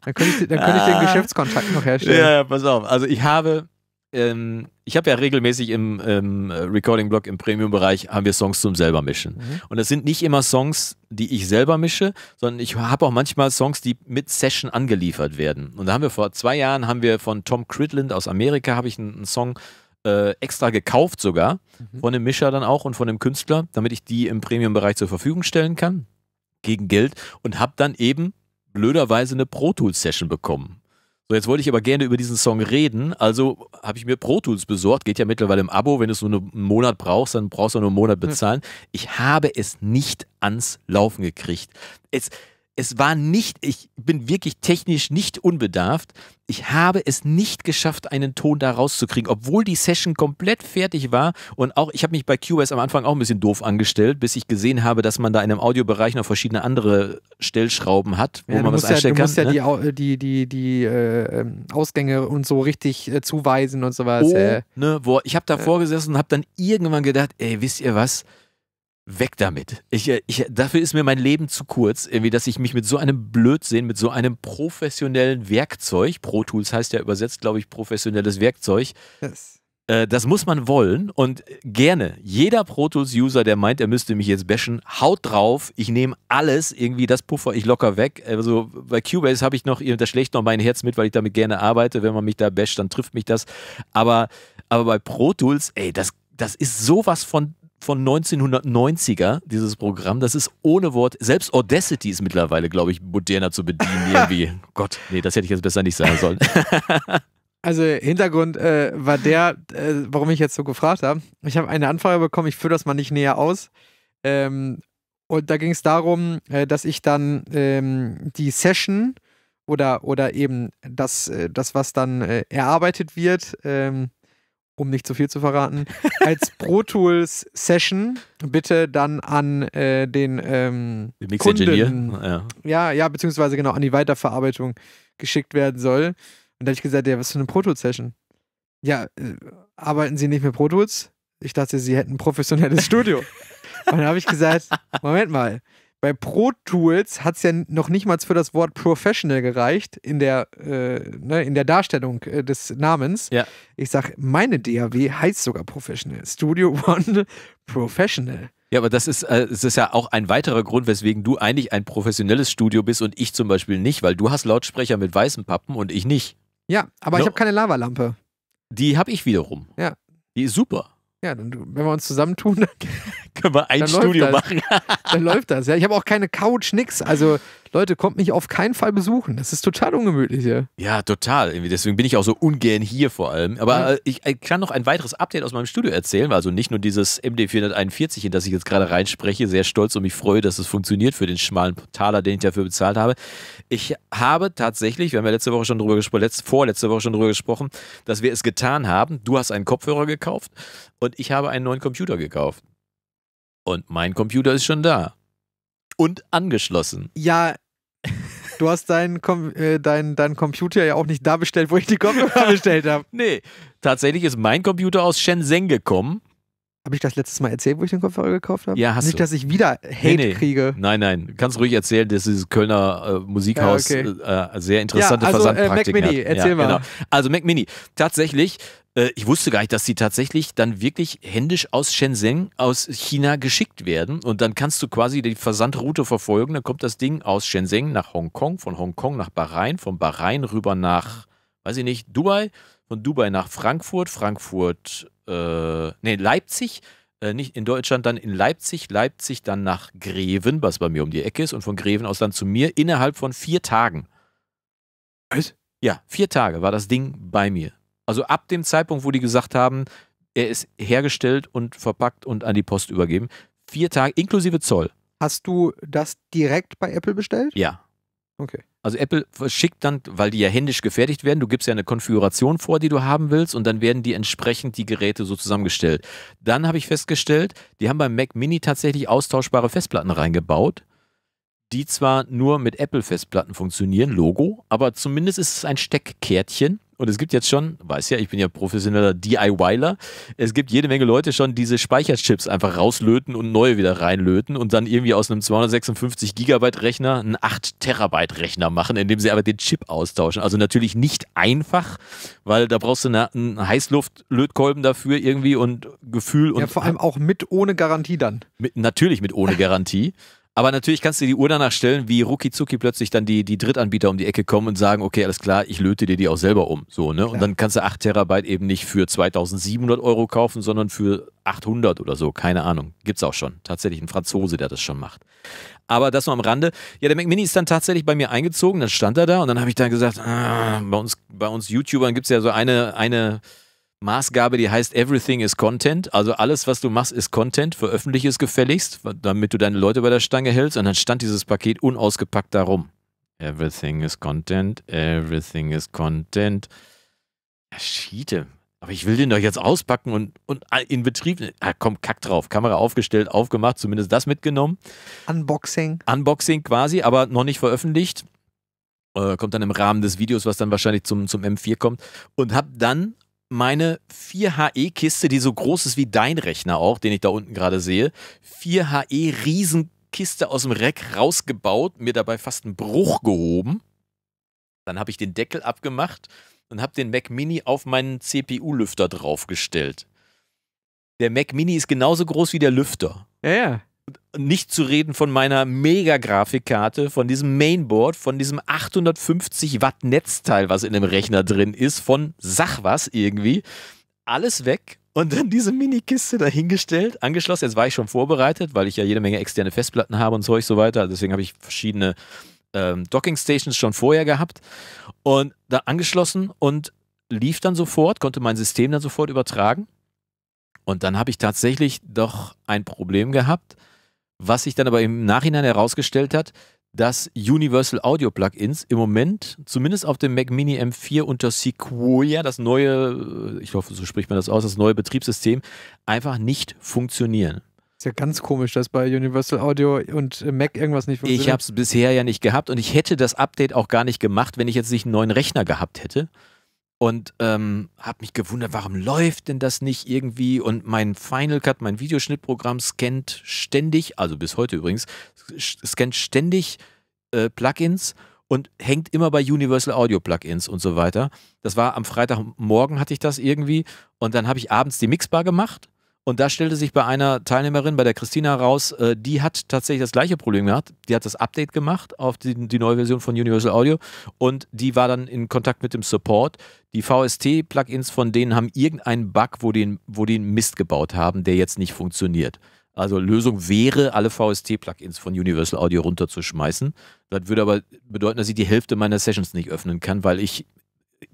Speaker 2: Dann könnte ich, dann könnte ich den ah. Geschäftskontakt noch herstellen. Ja, ja, pass auf. Also ich habe, ähm, ich habe ja regelmäßig im ähm, Recording-Blog im Premium-Bereich haben wir Songs zum selber mischen. Mhm. Und das sind nicht immer Songs, die ich selber mische, sondern ich habe auch manchmal Songs, die mit Session angeliefert werden. Und da haben wir vor zwei Jahren haben wir von Tom Cridland aus Amerika habe ich einen, einen Song äh, extra gekauft sogar mhm. von dem Mischer dann auch und von dem Künstler, damit ich die im Premium-Bereich zur Verfügung stellen kann gegen Geld und habe dann eben blöderweise eine Pro Tools Session bekommen. So, jetzt wollte ich aber gerne über diesen Song reden, also habe ich mir Pro Tools besorgt, geht ja mittlerweile im Abo, wenn du es nur einen Monat brauchst, dann brauchst du nur einen Monat bezahlen. Hm. Ich habe es nicht ans Laufen gekriegt. Es, es war nicht, ich bin wirklich technisch nicht unbedarft. Ich habe es nicht geschafft, einen Ton da rauszukriegen, obwohl die Session komplett fertig war. Und auch, ich habe mich bei QS am Anfang auch ein bisschen doof angestellt, bis ich gesehen habe, dass man da in einem Audiobereich noch verschiedene andere Stellschrauben hat, wo ja, man was einstellen ja, du kann. Du musst
Speaker 1: ja ne? die, die, die, die äh, ähm, Ausgänge und so richtig äh, zuweisen und sowas. Oh, äh.
Speaker 2: ne, wo, ich habe da vorgesessen äh. und habe dann irgendwann gedacht, ey, wisst ihr was? weg damit. Ich, äh, ich, dafür ist mir mein Leben zu kurz, irgendwie, dass ich mich mit so einem Blödsinn, mit so einem professionellen Werkzeug, Pro Tools heißt ja übersetzt, glaube ich, professionelles Werkzeug. Yes. Äh, das muss man wollen und äh, gerne. Jeder Pro Tools-User, der meint, er müsste mich jetzt bashen, haut drauf. Ich nehme alles, irgendwie das Puffer ich locker weg. Also bei Cubase habe ich noch, da schlägt noch mein Herz mit, weil ich damit gerne arbeite. Wenn man mich da basht, dann trifft mich das. Aber, aber bei Pro Tools, ey, das, das ist sowas von von 1990er, dieses Programm. Das ist ohne Wort, selbst Audacity ist mittlerweile, glaube ich, moderner zu bedienen irgendwie. Gott, nee, das hätte ich jetzt besser nicht sagen sollen.
Speaker 1: Also Hintergrund äh, war der, äh, warum ich jetzt so gefragt habe. Ich habe eine Anfrage bekommen, ich führe das mal nicht näher aus. Ähm, und da ging es darum, äh, dass ich dann ähm, die Session oder, oder eben das, äh, das was dann äh, erarbeitet wird, ähm, um nicht zu viel zu verraten, als Pro Tools Session bitte dann an äh, den ähm, Mix Kunden, ja. ja. ja, beziehungsweise genau an die Weiterverarbeitung geschickt werden soll. Und da habe ich gesagt, ja, was für eine Pro Tools Session? Ja, äh, arbeiten Sie nicht mit Pro Tools? Ich dachte, Sie hätten ein professionelles Studio. Und dann habe ich gesagt, Moment mal, bei Pro Tools hat es ja noch nicht mal für das Wort Professional gereicht in der, äh, ne, in der Darstellung äh, des Namens. Ja. Ich sage, meine DAW heißt sogar Professional. Studio One Professional.
Speaker 2: Ja, aber das ist, äh, das ist ja auch ein weiterer Grund, weswegen du eigentlich ein professionelles Studio bist und ich zum Beispiel nicht, weil du hast Lautsprecher mit weißen Pappen und ich nicht. Ja, aber no. ich habe keine Lavalampe. Die habe ich wiederum.
Speaker 1: Ja. Die ist super. Ja, dann, wenn wir uns zusammentun, dann können wir ein Studio machen. dann läuft das. Ja, ich habe auch keine Couch, nix. Also Leute, kommt mich auf keinen Fall besuchen. Das ist total ungemütlich hier.
Speaker 2: Ja, total. Deswegen bin ich auch so ungern hier vor allem. Aber ja. Äh, ich, ich, äh, kann noch ein weiteres Update aus meinem Studio erzählen. Also nicht nur dieses MD441, in das ich jetzt gerade reinspreche, sehr stolz und mich freue, dass es funktioniert für den schmalen Taler, den ich dafür bezahlt habe ich habe tatsächlich, wir haben ja letzte Woche schon drüber gesprochen, letzt, vorletzte Woche schon drüber gesprochen, dass wir es getan haben. Du hast einen Kopfhörer gekauft und ich habe einen neuen Computer gekauft. Und mein Computer ist schon da. Und angeschlossen.
Speaker 1: Ja, du hast deinen, Kom äh, deinen, deinen Computer ja auch nicht da bestellt, wo ich die Kopfhörer
Speaker 2: bestellt habe. Nee, tatsächlich ist mein Computer aus Shenzhen gekommen habe ich das letztes Mal
Speaker 1: erzählt, wo ich den Kopfhörer gekauft habe? Ja, hast Nicht, du. dass ich wieder Hate nee, nee. kriege.
Speaker 2: Nein, nein. Du kannst ruhig erzählen, dass dieses Kölner äh, Musikhaus ja, okay. äh, äh sehr interessante ja, also, Versandpraktiken äh, Mac Mini, hat. Erzähl ja, mal. Genau. Also Mac Mini. Tatsächlich, äh, ich wusste gar nicht, dass die tatsächlich dann wirklich händisch aus Shenzhen, aus China geschickt werden. Und dann kannst du quasi die Versandroute verfolgen. Dann kommt das Ding aus Shenzhen nach Hongkong, von Hongkong nach Bahrain, von Bahrain rüber nach, weiß ich nicht, Dubai, von Dubai nach Frankfurt, Frankfurt äh, nee, Leipzig, äh, nicht in Deutschland, dann in Leipzig, Leipzig dann nach Greven, was bei mir um die Ecke ist, und von Greven aus dann zu mir innerhalb von vier Tagen. Was? Ja, vier Tage war das Ding bei mir. Also ab dem Zeitpunkt, wo die gesagt haben, er ist hergestellt und verpackt und an die Post übergeben, vier Tage inklusive Zoll.
Speaker 1: Hast du das direkt bei Apple bestellt?
Speaker 2: Ja. Okay. Also Apple schickt dann, weil die ja händisch gefertigt werden, du gibst ja eine Konfiguration vor, die du haben willst und dann werden die entsprechend die Geräte so zusammengestellt. Dann habe ich festgestellt, die haben beim Mac Mini tatsächlich austauschbare Festplatten reingebaut, die zwar nur mit Apple Festplatten funktionieren, Logo, aber zumindest ist es ein Steckkärtchen und es gibt jetzt schon, weiß ja, ich bin ja professioneller DIYler, es gibt jede Menge Leute schon, diese Speicherchips einfach rauslöten und neue wieder reinlöten und dann irgendwie aus einem 256 Gigabyte Rechner einen 8 Terabyte Rechner machen, indem sie aber den Chip austauschen. Also natürlich nicht einfach, weil da brauchst du eine, einen Heißluftlötkolben dafür irgendwie und Gefühl und ja, vor allem auch mit ohne Garantie dann. Mit, natürlich mit ohne Garantie. Aber natürlich kannst du die Uhr danach stellen, wie ruckizucki plötzlich dann die, die Drittanbieter um die Ecke kommen und sagen, okay, alles klar, ich löte dir die auch selber um. So, ne? Und dann kannst du 8 Terabyte eben nicht für 2700 Euro kaufen, sondern für 800 oder so. Keine Ahnung. Gibt es auch schon. Tatsächlich ein Franzose, der das schon macht. Aber das nur am Rande. Ja, der Mac Mini ist dann tatsächlich bei mir eingezogen, dann stand er da und dann habe ich dann gesagt, ah, bei, uns, bei uns YouTubern gibt es ja so eine, eine Maßgabe, die heißt Everything is Content. Also alles, was du machst, ist Content. Veröffentliche es gefälligst, damit du deine Leute bei der Stange hältst. Und dann stand dieses Paket unausgepackt da rum. Everything is Content. Everything is Content. Ja, Schiete. Aber ich will den doch jetzt auspacken und, und in Betrieb. Ne-, ah, komm, kack drauf. Kamera aufgestellt, aufgemacht, zumindest das mitgenommen. Unboxing. Unboxing quasi, aber noch nicht veröffentlicht. Äh, kommt dann im Rahmen des Videos, was dann wahrscheinlich zum, zum M4 kommt. Und hab dann meine 4HE-Kiste, die so groß ist wie dein Rechner auch, den ich da unten gerade sehe. 4HE-Riesenkiste aus dem Rack rausgebaut, mir dabei fast einen Bruch gehoben. Dann habe ich den Deckel abgemacht und habe den Mac Mini auf meinen CPU-Lüfter draufgestellt. Der Mac Mini ist genauso groß wie der Lüfter. Ja, ja nicht zu reden von meiner Mega-Grafikkarte, von diesem Mainboard, von diesem 850 Watt Netzteil, was in dem Rechner drin ist, von Sachwas irgendwie. Alles weg und dann diese Mini-Kiste dahingestellt, angeschlossen. Jetzt war ich schon vorbereitet, weil ich ja jede Menge externe Festplatten habe und Zeug so weiter. Deswegen habe ich verschiedene ähm, Docking-Stations schon vorher gehabt und da angeschlossen und lief dann sofort, konnte mein System dann sofort übertragen. Und dann habe ich tatsächlich doch ein Problem gehabt was sich dann aber im Nachhinein herausgestellt hat, dass Universal Audio Plugins im Moment, zumindest auf dem Mac Mini M4 unter Sequoia, das neue, äh, ich hoffe, so spricht man das aus, das neue Betriebssystem, einfach nicht funktionieren.
Speaker 1: Ist ja ganz komisch, dass bei Universal Audio und Mac irgendwas nicht funktioniert. Ich habe es
Speaker 2: bisher ja nicht gehabt und ich hätte das Update auch gar nicht gemacht, wenn ich jetzt nicht einen neuen Rechner gehabt hätte und ähm, habe mich gewundert, warum läuft denn das nicht irgendwie? Und mein Final Cut, mein Videoschnittprogramm scannt ständig, also bis heute übrigens, scannt ständig äh, Plugins und hängt immer bei Universal Audio Plugins und so weiter. Das war am Freitagmorgen hatte ich das irgendwie und dann habe ich abends die Mixbar gemacht und da stellte sich bei einer Teilnehmerin, bei der Christina raus, äh, die hat tatsächlich das gleiche Problem gehabt. Die hat das Update gemacht auf die, die neue Version von Universal Audio und die war dann in Kontakt mit dem Support. Die VST-Plugins von denen haben irgendeinen Bug, wo die, wo die einen Mist gebaut haben, der jetzt nicht funktioniert. Also Lösung wäre, alle VST-Plugins von Universal Audio runterzuschmeißen. Das würde aber bedeuten, dass ich die Hälfte meiner Sessions nicht öffnen kann, weil ich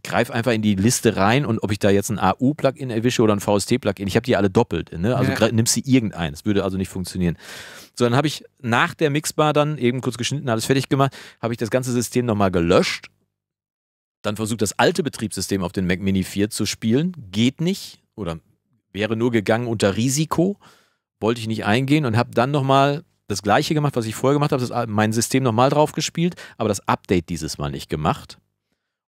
Speaker 2: greife einfach in die Liste rein und ob ich da jetzt ein AU-Plugin erwische oder ein VST-Plugin, ich habe die alle doppelt. Ne? Also ja. nimmst du irgendeinen. Das würde also nicht funktionieren. So, dann habe ich nach der Mixbar dann eben kurz geschnitten, alles fertig gemacht, habe ich das ganze System nochmal gelöscht. Dann versucht das alte Betriebssystem auf den Mac Mini 4 zu spielen. Geht nicht oder wäre nur gegangen unter Risiko. Wollte ich nicht eingehen und habe dann nochmal das gleiche gemacht, was ich vorher gemacht habe, mein System nochmal drauf gespielt, aber das Update dieses Mal nicht gemacht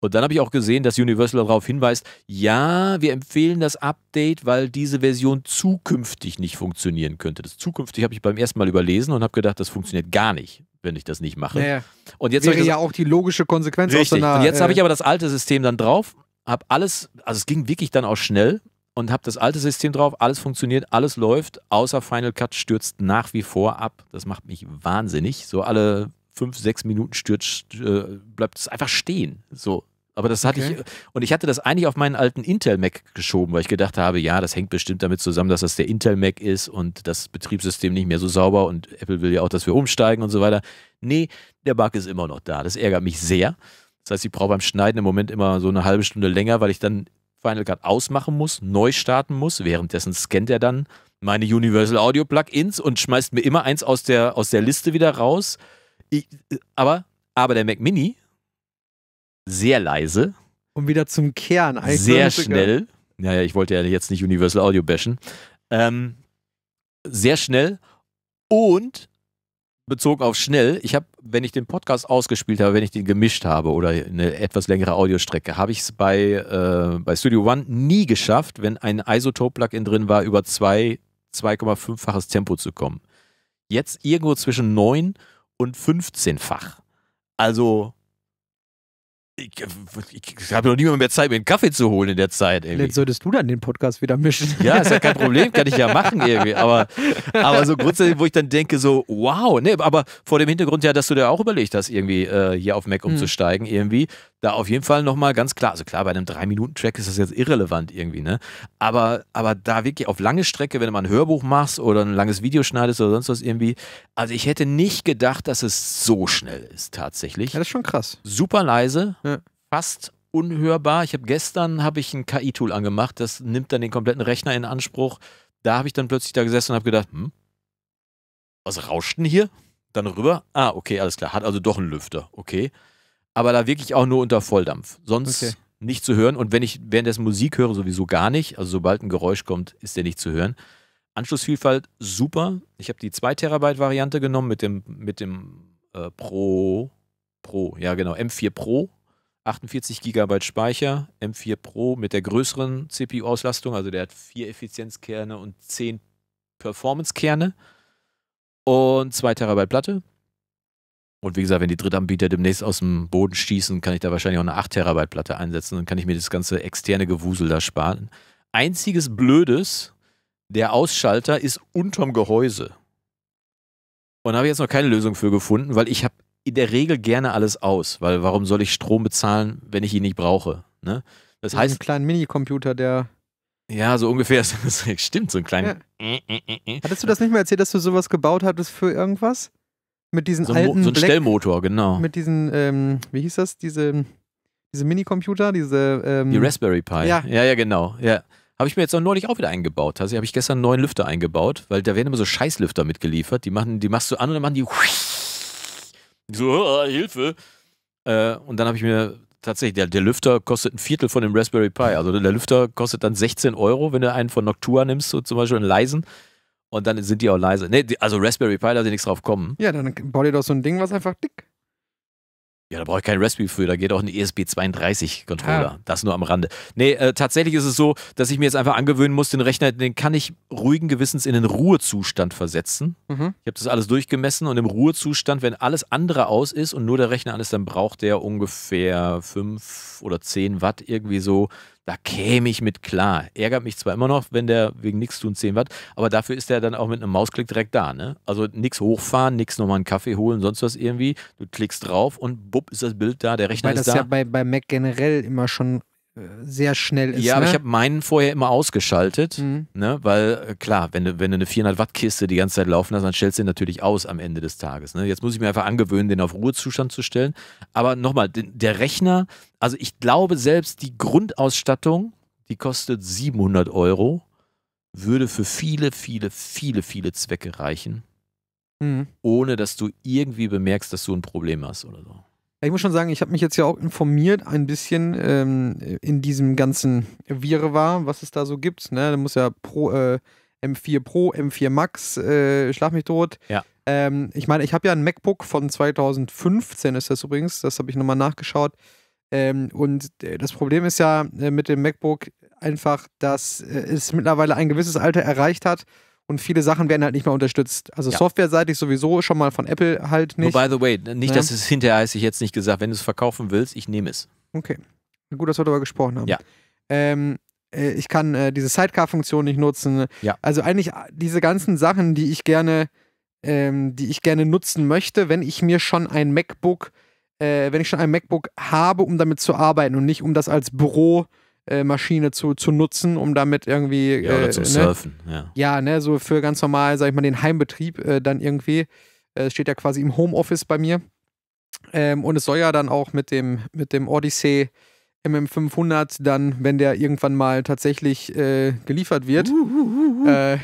Speaker 2: und dann habe ich auch gesehen, dass Universal darauf hinweist, ja, wir empfehlen das Update, weil diese Version zukünftig nicht funktionieren könnte. Das zukünftig habe ich beim ersten Mal überlesen und habe gedacht, das funktioniert gar nicht, wenn ich das nicht mache. Naja, und jetzt wäre das, ja
Speaker 1: auch die logische Konsequenz richtig. aus so einer, Und jetzt äh, habe ich aber
Speaker 2: das alte System dann drauf, habe alles, also es ging wirklich dann auch schnell und habe das alte System drauf, alles funktioniert, alles läuft, außer Final Cut stürzt nach wie vor ab. Das macht mich wahnsinnig. So alle fünf, sechs Minuten stürzt, äh, bleibt es einfach stehen. So, aber das hatte okay. ich, und ich hatte das eigentlich auf meinen alten Intel Mac geschoben, weil ich gedacht habe, ja, das hängt bestimmt damit zusammen, dass das der Intel Mac ist und das Betriebssystem nicht mehr so sauber und Apple will ja auch, dass wir umsteigen und so weiter. Nee, der Bug ist immer noch da. Das ärgert mich sehr. Das heißt, ich brauche beim Schneiden im Moment immer so eine halbe Stunde länger, weil ich dann Final Cut ausmachen muss, neu starten muss. Währenddessen scannt er dann meine Universal Audio Plugins und schmeißt mir immer eins aus der, aus der Liste wieder raus. Ich, äh, aber, aber der Mac Mini sehr leise.
Speaker 1: Und wieder zum Kern. Eigentlich sehr schnell.
Speaker 2: Naja, ich wollte ja jetzt nicht Universal Audio bashen. Ähm, sehr schnell und bezogen auf schnell. Ich habe, wenn ich den Podcast ausgespielt habe, wenn ich den gemischt habe oder eine etwas längere Audiostrecke, habe ich es bei, äh, bei Studio One nie geschafft, wenn ein Isotope-Plugin drin war, über 2,5-faches Tempo zu kommen. Jetzt irgendwo zwischen 9 und 15-fach. Also äh, ich, ich habe noch niemand mehr Zeit, mir einen Kaffee zu holen in der Zeit. Irgendwie. Jetzt
Speaker 1: solltest du dann den Podcast wieder mischen. Ja, ist ja kein Problem, kann ich ja machen irgendwie. Aber,
Speaker 2: aber so grundsätzlich, wo ich dann denke, so, wow, ne, aber vor dem Hintergrund ja, dass du dir auch überlegt hast, irgendwie äh, hier auf Mac hm. umzusteigen, mhm. irgendwie, da auf jeden Fall nochmal ganz klar, also klar, bei einem 3-Minuten-Track ist das jetzt irrelevant irgendwie, ne? Aber, aber da wirklich auf lange Strecke, wenn du mal ein Hörbuch machst oder ein langes Video schneidest oder sonst was irgendwie, also ich hätte nicht gedacht, dass es so schnell ist tatsächlich. Ja, das ist schon krass. Super leise, ja. fast unhörbar. Ich habe gestern habe ich ein KI-Tool angemacht, das nimmt dann den kompletten Rechner in Anspruch. Da habe ich dann plötzlich da gesessen und habe gedacht, hm, was rauscht denn hier? Dann rüber. Ah, okay, alles klar. Hat also doch einen Lüfter. Okay aber da wirklich auch nur unter Volldampf. Sonst okay. nicht zu hören. Und wenn ich währenddessen Musik höre, sowieso gar nicht. Also sobald ein Geräusch kommt, ist der nicht zu hören. Anschlussvielfalt super. Ich habe die 2 Terabyte Variante genommen mit dem, mit dem äh, Pro, Pro, ja genau, M4 Pro, 48 GB Speicher, M4 Pro mit der größeren CPU-Auslastung, also der hat vier Effizienzkerne und zehn Performance-Kerne und 2 Terabyte Platte. Und wie gesagt, wenn die Drittanbieter demnächst aus dem Boden schießen, kann ich da wahrscheinlich auch eine 8 Terabyte Platte einsetzen und kann ich mir das ganze externe Gewusel da sparen. Einziges Blödes, der Ausschalter ist unterm Gehäuse. Und da habe ich jetzt noch keine Lösung für gefunden, weil ich habe in der Regel gerne alles aus, weil warum soll ich Strom bezahlen, wenn ich ihn nicht brauche? Ne? Das, das heißt, einen kleinen
Speaker 1: Minicomputer, der
Speaker 2: ja, so ungefähr. ist Das stimmt, so ein kleiner. Ja.
Speaker 1: Hattest du das nicht mal erzählt, dass du sowas gebaut hattest für irgendwas? mit diesen so alten. So ein Black, Stellmotor, genau. Mit diesen, ähm, wie hieß das? Diese, diese Minicomputer, diese. Ähm, Die Raspberry Pi. Ja,
Speaker 2: ja, ja genau. Ja. Habe ich mir jetzt auch neulich auch wieder eingebaut. Also habe ich gestern einen neuen Lüfter eingebaut, weil da werden immer so Scheißlüfter mitgeliefert. Die, machen, die machst du an und dann machen die so, oh, Hilfe. Äh, und dann habe ich mir tatsächlich, der, der, Lüfter kostet ein Viertel von dem Raspberry Pi. Also der Lüfter kostet dann 16 Euro, wenn du einen von Noctua nimmst, so zum Beispiel einen leisen und dann sind die auch leise. Nee, die, also Raspberry Pi, da sie nichts drauf kommen.
Speaker 1: Ja, dann bau dir doch so ein Ding, was einfach dick.
Speaker 2: Ja, da brauche ich keinen Raspberry für, da geht auch ein ESP32-Controller. Ah. Das nur am Rande. Nee, äh, tatsächlich ist es so, dass ich mir jetzt einfach angewöhnen muss, den Rechner, den kann ich ruhigen Gewissens in den Ruhezustand versetzen. Mhm. Ich habe das alles durchgemessen und im Ruhezustand, wenn alles andere aus ist und nur der Rechner an ist, dann braucht der ungefähr 5 oder 10 Watt irgendwie so da käme ich mit klar. Ärgert mich zwar immer noch, wenn der wegen nichts tun 10 Watt, aber dafür ist der dann auch mit einem Mausklick direkt da. Ne? Also nichts hochfahren, nichts nochmal einen Kaffee holen, sonst was irgendwie. Du klickst drauf und bupp ist das Bild da, der Rechner Weil ist da. Weil das ja
Speaker 1: bei, bei Mac generell immer schon sehr schnell
Speaker 2: ist. Ja, aber ne? ich habe meinen vorher immer ausgeschaltet, mhm. ne? weil äh, klar, wenn du, wenn du eine 400 Watt Kiste die ganze Zeit laufen hast, dann stellst du den natürlich aus am Ende des Tages. Ne? Jetzt muss ich mir einfach angewöhnen, den auf Ruhezustand zu stellen. Aber nochmal, der Rechner, also ich glaube selbst die Grundausstattung, die kostet 700 Euro, würde für viele, viele, viele, viele Zwecke reichen, mhm. ohne dass du irgendwie bemerkst, dass du ein Problem hast oder so
Speaker 1: ich muss schon sagen, ich habe mich jetzt ja auch informiert ein bisschen ähm, in diesem ganzen Wirrwarr, was es da so gibt. Ne? Da muss ja Pro, äh, M4 Pro, M4 Max, äh, schlag mich tot. Ja. Ähm, ich meine, ich habe ja ein MacBook von 2015 ist das übrigens, das habe ich nochmal nachgeschaut. Ähm, und äh, das Problem ist ja äh, mit dem MacBook einfach, dass äh, es mittlerweile ein gewisses Alter erreicht hat und viele Sachen werden halt nicht mehr unterstützt. Also ja. softwareseitig sowieso schon mal von Apple halt nicht. Nur by the way, nicht, ja. dass es
Speaker 2: hinterher heißt, ich jetzt nicht gesagt, wenn du es verkaufen willst, ich nehme es.
Speaker 1: Okay. Gut, dass wir darüber gesprochen haben. Ja. Ähm, äh, ich kann äh, diese Sidecar-Funktion nicht nutzen. Ja. Also eigentlich äh, diese ganzen Sachen, die ich gerne, ähm, die ich gerne nutzen möchte, wenn ich mir schon ein MacBook, äh, wenn ich schon ein MacBook habe, um damit zu arbeiten und nicht um das als Büro äh, äh, Maschine zu, zu nutzen, um damit irgendwie. Ja, oder äh, zum ne? Surfen, ja. Ja, ne, so für ganz normal, sag ich mal, den Heimbetrieb äh, dann irgendwie. Äh, steht ja quasi im Homeoffice bei mir. Ähm, und es soll ja dann auch mit dem, mit dem Odyssey MM500 dann, wenn der irgendwann mal tatsächlich äh, geliefert wird, uh, uh, uh,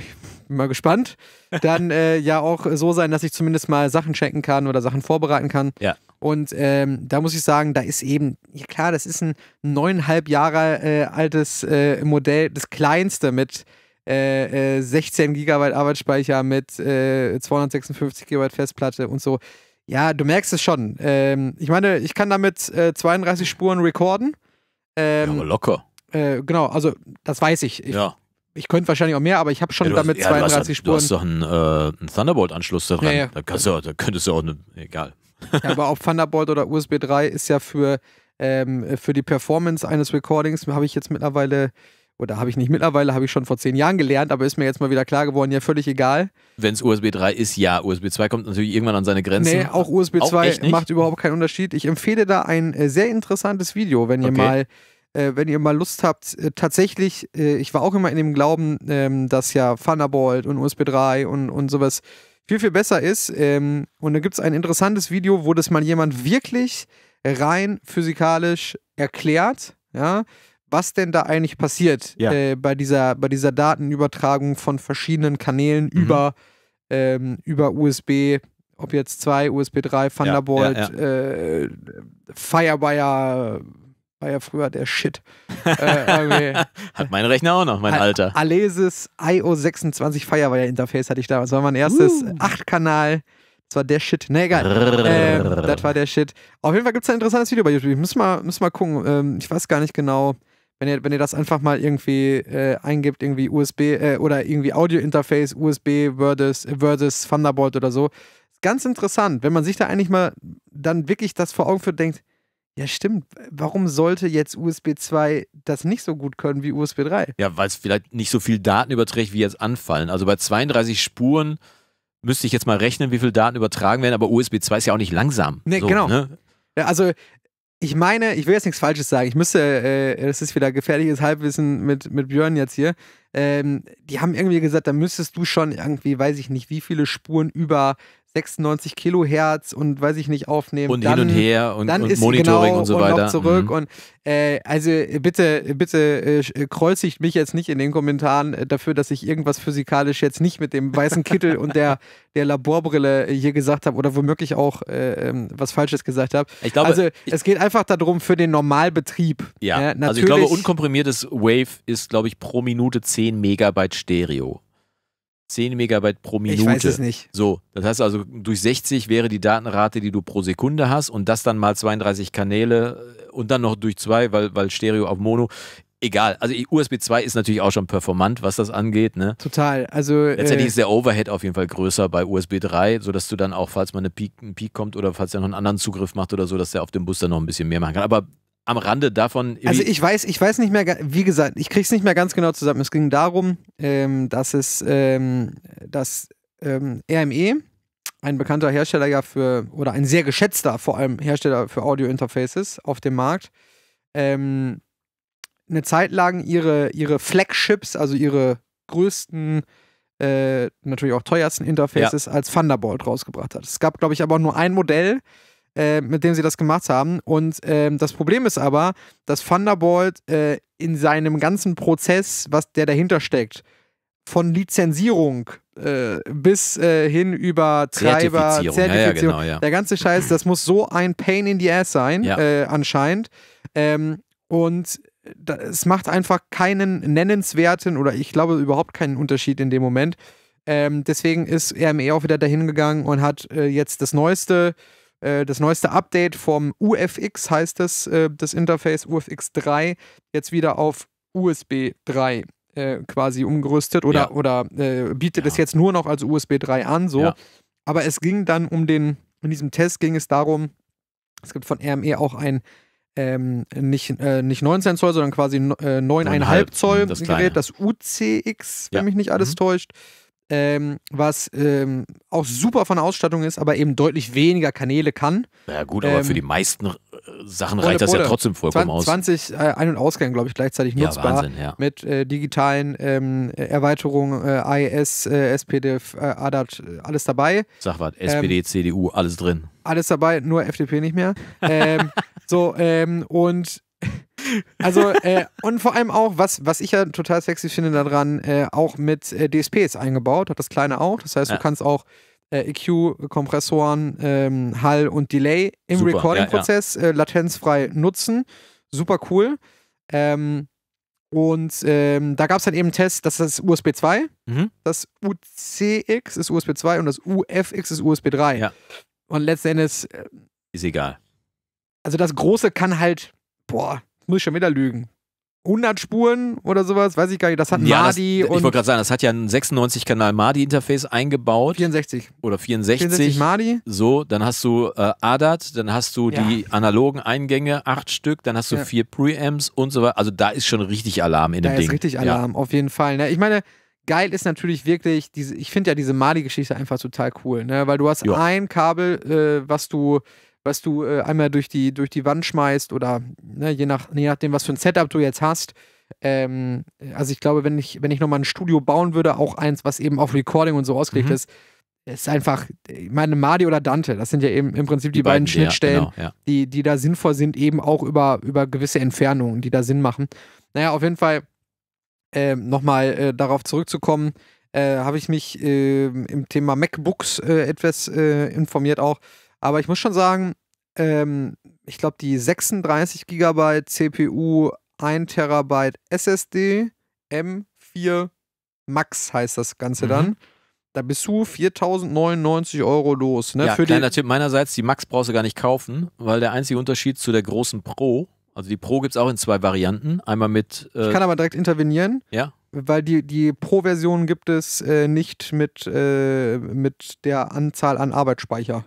Speaker 1: bin mal gespannt. Dann äh, ja auch so sein, dass ich zumindest mal Sachen checken kann oder Sachen vorbereiten kann. Ja. Und ähm, da muss ich sagen, da ist eben, ja klar, das ist ein neuneinhalb Jahre äh, altes äh, Modell, das kleinste mit 16 äh, äh, Gigabyte Arbeitsspeicher, mit 256 äh, Gigabyte Festplatte und so. Ja, du merkst es schon. Ähm, ich meine, ich kann damit 32 Spuren recorden. Ähm, ja, aber locker. Äh, genau, also das weiß ich. ich ja ich könnte wahrscheinlich auch mehr, aber ich habe schon ja, hast, damit ja, 32 du hast, Spuren.
Speaker 2: Du hast doch einen, äh, einen Thunderbolt-Anschluss daran. Ja, ja. Da, kannst du, da könntest du auch, ne, egal.
Speaker 1: aber auch Thunderbolt oder USB 3 ist ja für, ähm, für die Performance eines Recordings, habe ich jetzt mittlerweile, oder habe ich nicht mittlerweile, habe ich schon vor zehn Jahren gelernt, aber ist mir jetzt mal wieder klar geworden, ja, völlig egal.
Speaker 2: Wenn es USB 3 ist, ja. USB 2 kommt natürlich irgendwann an seine Grenzen. Nee, auch USB auch 2 macht
Speaker 1: überhaupt keinen Unterschied. Ich empfehle da ein äh, sehr interessantes Video, wenn ihr okay. mal äh, wenn ihr mal Lust habt, äh, tatsächlich, äh, ich war auch immer in dem Glauben, ähm, dass ja Thunderbolt und USB 3 und, und sowas viel, viel besser ist. Ähm, und da gibt es ein interessantes Video, wo das mal jemand wirklich rein physikalisch erklärt, ja, was denn da eigentlich passiert ja. Äh, bei, dieser, bei dieser Datenübertragung von verschiedenen Kanälen mhm. über, ähm, über USB ob jetzt 2, USB 3, Thunderbolt, ja, ja, ja. Äh, Firewire, war ja früher der Shit.
Speaker 2: äh, okay. Hat mein Rechner auch noch, mein A alter.
Speaker 1: Alesis IO26 Firewire Interface hatte ich da. Das war mein erstes uh. 8-Kanal. Das war der Shit. Nee, egal. ähm, das war der Shit. Auf jeden Fall gibt es ein interessantes Video bei YouTube. Ich muss mal, muss mal gucken. Ähm, ich weiß gar nicht genau. Wenn ihr, wenn ihr das einfach mal irgendwie äh, eingibt, irgendwie USB äh, oder irgendwie Audio-Interface, USB versus, versus Thunderbolt oder so. Ganz interessant, wenn man sich da eigentlich mal dann wirklich das vor Augen führt, denkt, ja, stimmt. Warum sollte jetzt USB 2 das nicht so gut
Speaker 2: können wie USB 3? Ja, weil es vielleicht nicht so viel Daten überträgt, wie jetzt anfallen. Also bei 32 Spuren müsste ich jetzt mal rechnen, wie viel Daten übertragen werden, aber USB 2 ist ja auch nicht langsam. Nee, so, genau. Ne?
Speaker 1: Ja, also ich meine, ich will jetzt nichts Falsches sagen. Ich müsste, äh, das ist wieder gefährliches Halbwissen mit, mit Björn jetzt hier. Ähm, die haben irgendwie gesagt, da müsstest du schon irgendwie, weiß ich nicht, wie viele Spuren über 96 Kilohertz und weiß ich nicht aufnehmen. Und dann, hin und her und, dann und ist Monitoring genau, und so weiter. Und noch zurück mhm. und äh, also bitte, bitte äh, äh, kreuzigt mich jetzt nicht in den Kommentaren äh, dafür, dass ich irgendwas physikalisch jetzt nicht mit dem weißen Kittel und der, der Laborbrille äh, hier gesagt habe oder womöglich auch äh, ähm, was Falsches gesagt habe. also ich, es geht einfach darum für den Normalbetrieb. Ja, ne, also ich glaube,
Speaker 2: unkomprimiertes Wave ist, glaube ich, pro Minute 10 Megabyte Stereo. 10 Megabyte pro Minute. Ich weiß es nicht. So, das heißt also, durch 60 wäre die Datenrate, die du pro Sekunde hast und das dann mal 32 Kanäle äh, und dann noch durch zwei, weil, weil Stereo auf Mono. Egal, also USB 2 ist natürlich auch schon performant, was das angeht. Ne? Total.
Speaker 1: Also, Letztendlich äh, ist
Speaker 2: der Overhead auf jeden Fall größer bei USB 3, sodass du dann auch, falls mal eine Peak, ein Peak kommt oder falls er noch einen anderen Zugriff macht oder so, dass der auf dem Bus dann noch ein bisschen mehr machen kann. Aber am Rande davon. Also ich
Speaker 1: weiß, ich weiß nicht mehr, wie gesagt, ich krieg's nicht mehr ganz genau zusammen. Es ging darum, ähm, dass es, ähm, dass ähm, RME, ein bekannter Hersteller ja für, oder ein sehr geschätzter vor allem Hersteller für Audio-Interfaces auf dem Markt, ähm, eine Zeit lang ihre, ihre Flagships, also ihre größten, äh, natürlich auch teuersten Interfaces ja. als Thunderbolt rausgebracht hat. Es gab, glaube ich, aber nur ein Modell, äh, mit dem sie das gemacht haben. Und ähm, das Problem ist aber, dass Thunderbolt äh, in seinem ganzen Prozess, was der dahinter steckt, von Lizenzierung äh, bis äh, hin über Treiber, Zertifizierung, Zertifizierung ja, ja, genau, ja. der ganze Scheiß, das muss so ein Pain in the Ass sein, äh, anscheinend. Ähm, und da, es macht einfach keinen nennenswerten oder ich glaube überhaupt keinen Unterschied in dem Moment. Ähm, deswegen ist RME auch wieder dahin gegangen und hat jetzt das neueste äh, das neueste Update vom UFX heißt es, äh, das Interface UFX 3, jetzt wieder auf USB 3 äh, quasi umgerüstet oder, ja. oder äh, bietet ja. es jetzt nur noch als USB 3 an, so. Ja. Aber es ging dann um den, in diesem Test ging es darum, es gibt von RME auch ein ähm, nicht, äh, nicht 19 Zoll, sondern quasi 9,5 äh, Zoll das Gerät, das UCX, wenn ja. mich nicht alles mhm. täuscht ähm, was ähm, auch super von Ausstattung ist, aber eben deutlich weniger Kanäle kann. Na ja, gut, aber ähm, für die
Speaker 2: meisten äh, Sachen ohne, reicht das ja trotzdem vollkommen 20, aus.
Speaker 1: 20 äh, Ein- und Ausgänge, glaube ich, gleichzeitig nutzbar. Ja, Wahnsinn, ja. Mit äh, digitalen ähm, Erweiterungen, äh, IS, e äh, SPDF, äh, ADAT, äh, alles dabei. Sag was, SPD,
Speaker 2: ähm, CDU, alles drin.
Speaker 1: Alles dabei, nur FDP nicht mehr. ähm, so, ähm, und also, äh, und vor allem auch, was, was ich ja total sexy finde daran, äh, auch mit äh, DSPs eingebaut, hat das kleine auch. Das heißt, ja. du kannst auch äh, EQ, Kompressoren, ähm, Hall und Delay im Recording-Prozess ja, ja. Äh, latenzfrei nutzen. Super cool. Ähm, und ähm, da gab es dann eben einen Test, das ist USB 2, mhm. das UCX ist USB 2 und das UFX ist USB 3. Ja. Und letztendlich. Äh, ist egal. Also das Große kann halt, boah, muss ich schon wieder lügen. 100 Spuren oder sowas, weiß ich gar nicht. Das hat ja, Madi das, und. Ich wollte gerade
Speaker 2: sagen, das hat ja ein 96-Kanal Madi-Interface eingebaut. 64. Oder 64. 64 Madi. So, dann hast du äh, ADAT, dann hast du ja. die analogen Eingänge, acht Stück, dann hast du ja. vier Preamps und so weiter. Also da ist schon richtig Alarm in dem Ding. Da ist richtig Alarm,
Speaker 1: auf jeden Fall. Ne? Ich meine, geil ist natürlich wirklich, diese, ich finde ja diese madi geschichte einfach total cool, ne? weil du hast jo. ein Kabel, äh, was du was du äh, einmal durch die, durch die Wand schmeißt oder ne, je, nach, je nachdem, was für ein Setup du jetzt hast. Ähm, also ich glaube, wenn ich, wenn ich nochmal ein Studio bauen würde, auch eins, was eben auf Recording und so ausgelegt mhm. ist, ist einfach, ich meine, Madi oder Dante, das sind ja eben im Prinzip die, die beiden, beiden, Schnittstellen, ja, genau, ja. Die, die da sinnvoll sind, eben auch über, über gewisse Entfernungen, die da Sinn machen. Naja, auf jeden Fall äh, nochmal äh, darauf zurückzukommen, äh, habe ich mich äh, im Thema MacBooks äh, etwas äh, informiert auch. Aber ich muss schon sagen, ähm, ich glaube, die 36 GB CPU, 1 Terabyte SSD, M4 Max heißt das Ganze mhm. dann. Da bist du 4.099 Euro los. Ne? Ja, Für kleiner
Speaker 2: Tipp meinerseits, die Max brauchst du gar nicht kaufen, weil der einzige Unterschied zu der großen Pro, also die Pro gibt es auch in zwei Varianten. Einmal mit... Äh ich kann aber
Speaker 1: direkt intervenieren. Ja weil die, die Pro-Version gibt es äh, nicht mit, äh, mit der Anzahl an Arbeitsspeicher.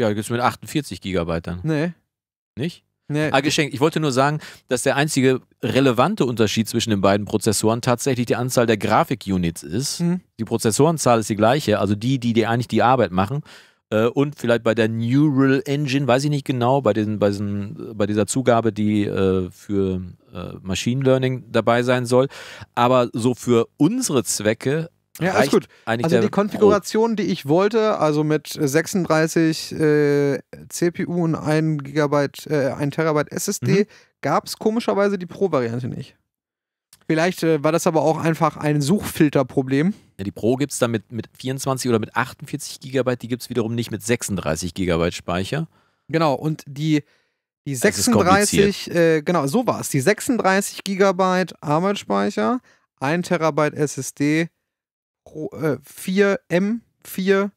Speaker 2: Ja, gibt es mit 48 Gigabyte dann. Nee. Nicht? Nee. Ah, geschenkt. Ich wollte nur sagen, dass der einzige relevante Unterschied zwischen den beiden Prozessoren tatsächlich die Anzahl der Grafik-Units ist. Mhm. Die Prozessorenzahl ist die gleiche, also die, die, die eigentlich die Arbeit machen. Äh, und vielleicht bei der Neural Engine, weiß ich nicht genau, bei, diesen, bei, diesen, bei dieser Zugabe, die äh, für äh, Machine Learning dabei sein soll. Aber so für unsere Zwecke ja, alles gut. Also die Konfiguration,
Speaker 1: die ich wollte, also mit 36 äh, CPU und 1 Gigabyte, äh, 1 Terabyte SSD, mhm. gab es komischerweise die Pro-Variante nicht.
Speaker 2: Vielleicht äh, war das aber auch einfach ein Suchfilterproblem. Ja, die Pro gibt es dann mit, mit 24 oder mit 48 Gigabyte, die gibt es wiederum nicht mit 36 Gigabyte Speicher. Genau, und die, die 36,
Speaker 1: äh, genau, so war es. Die 36 Gigabyte Arbeitsspeicher, 1 Terabyte SSD, 4M äh, 4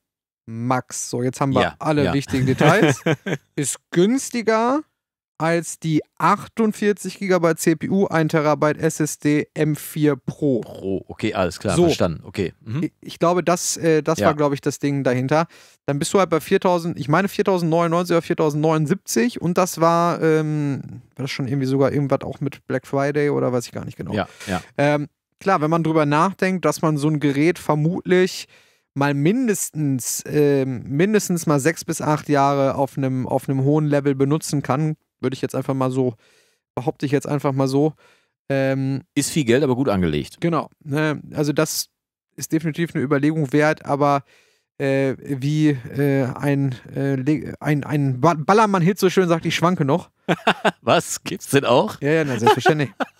Speaker 1: Max. So, jetzt haben wir ja, alle ja. wichtigen Details. Ist günstiger als die 48 GB CPU, 1 TB SSD M4 Pro.
Speaker 2: Pro, okay, alles klar, so. verstanden. Okay.
Speaker 1: Mhm. Ich glaube, das, äh, das ja. war, glaube ich, das Ding dahinter. Dann bist du halt bei 4000, ich meine 4099 oder 4079 und das war, ähm, war das schon irgendwie sogar irgendwas auch mit Black Friday oder weiß ich gar nicht genau. Ja, ja. Ähm, klar, wenn man drüber nachdenkt, dass man so ein Gerät vermutlich mal mindestens, äh, mindestens mal sechs bis acht Jahre auf einem auf hohen Level benutzen kann, würde ich jetzt einfach mal so, behaupte ich jetzt einfach mal so.
Speaker 2: Ähm, ist viel Geld, aber gut angelegt.
Speaker 1: Genau. Ne? Also das ist definitiv eine Überlegung wert, aber äh, wie äh, ein, äh, ein, ein Ballermann-Hit so schön sagt, ich schwanke noch.
Speaker 2: Was? Gibt's denn auch? Ja, ja, na, selbstverständlich.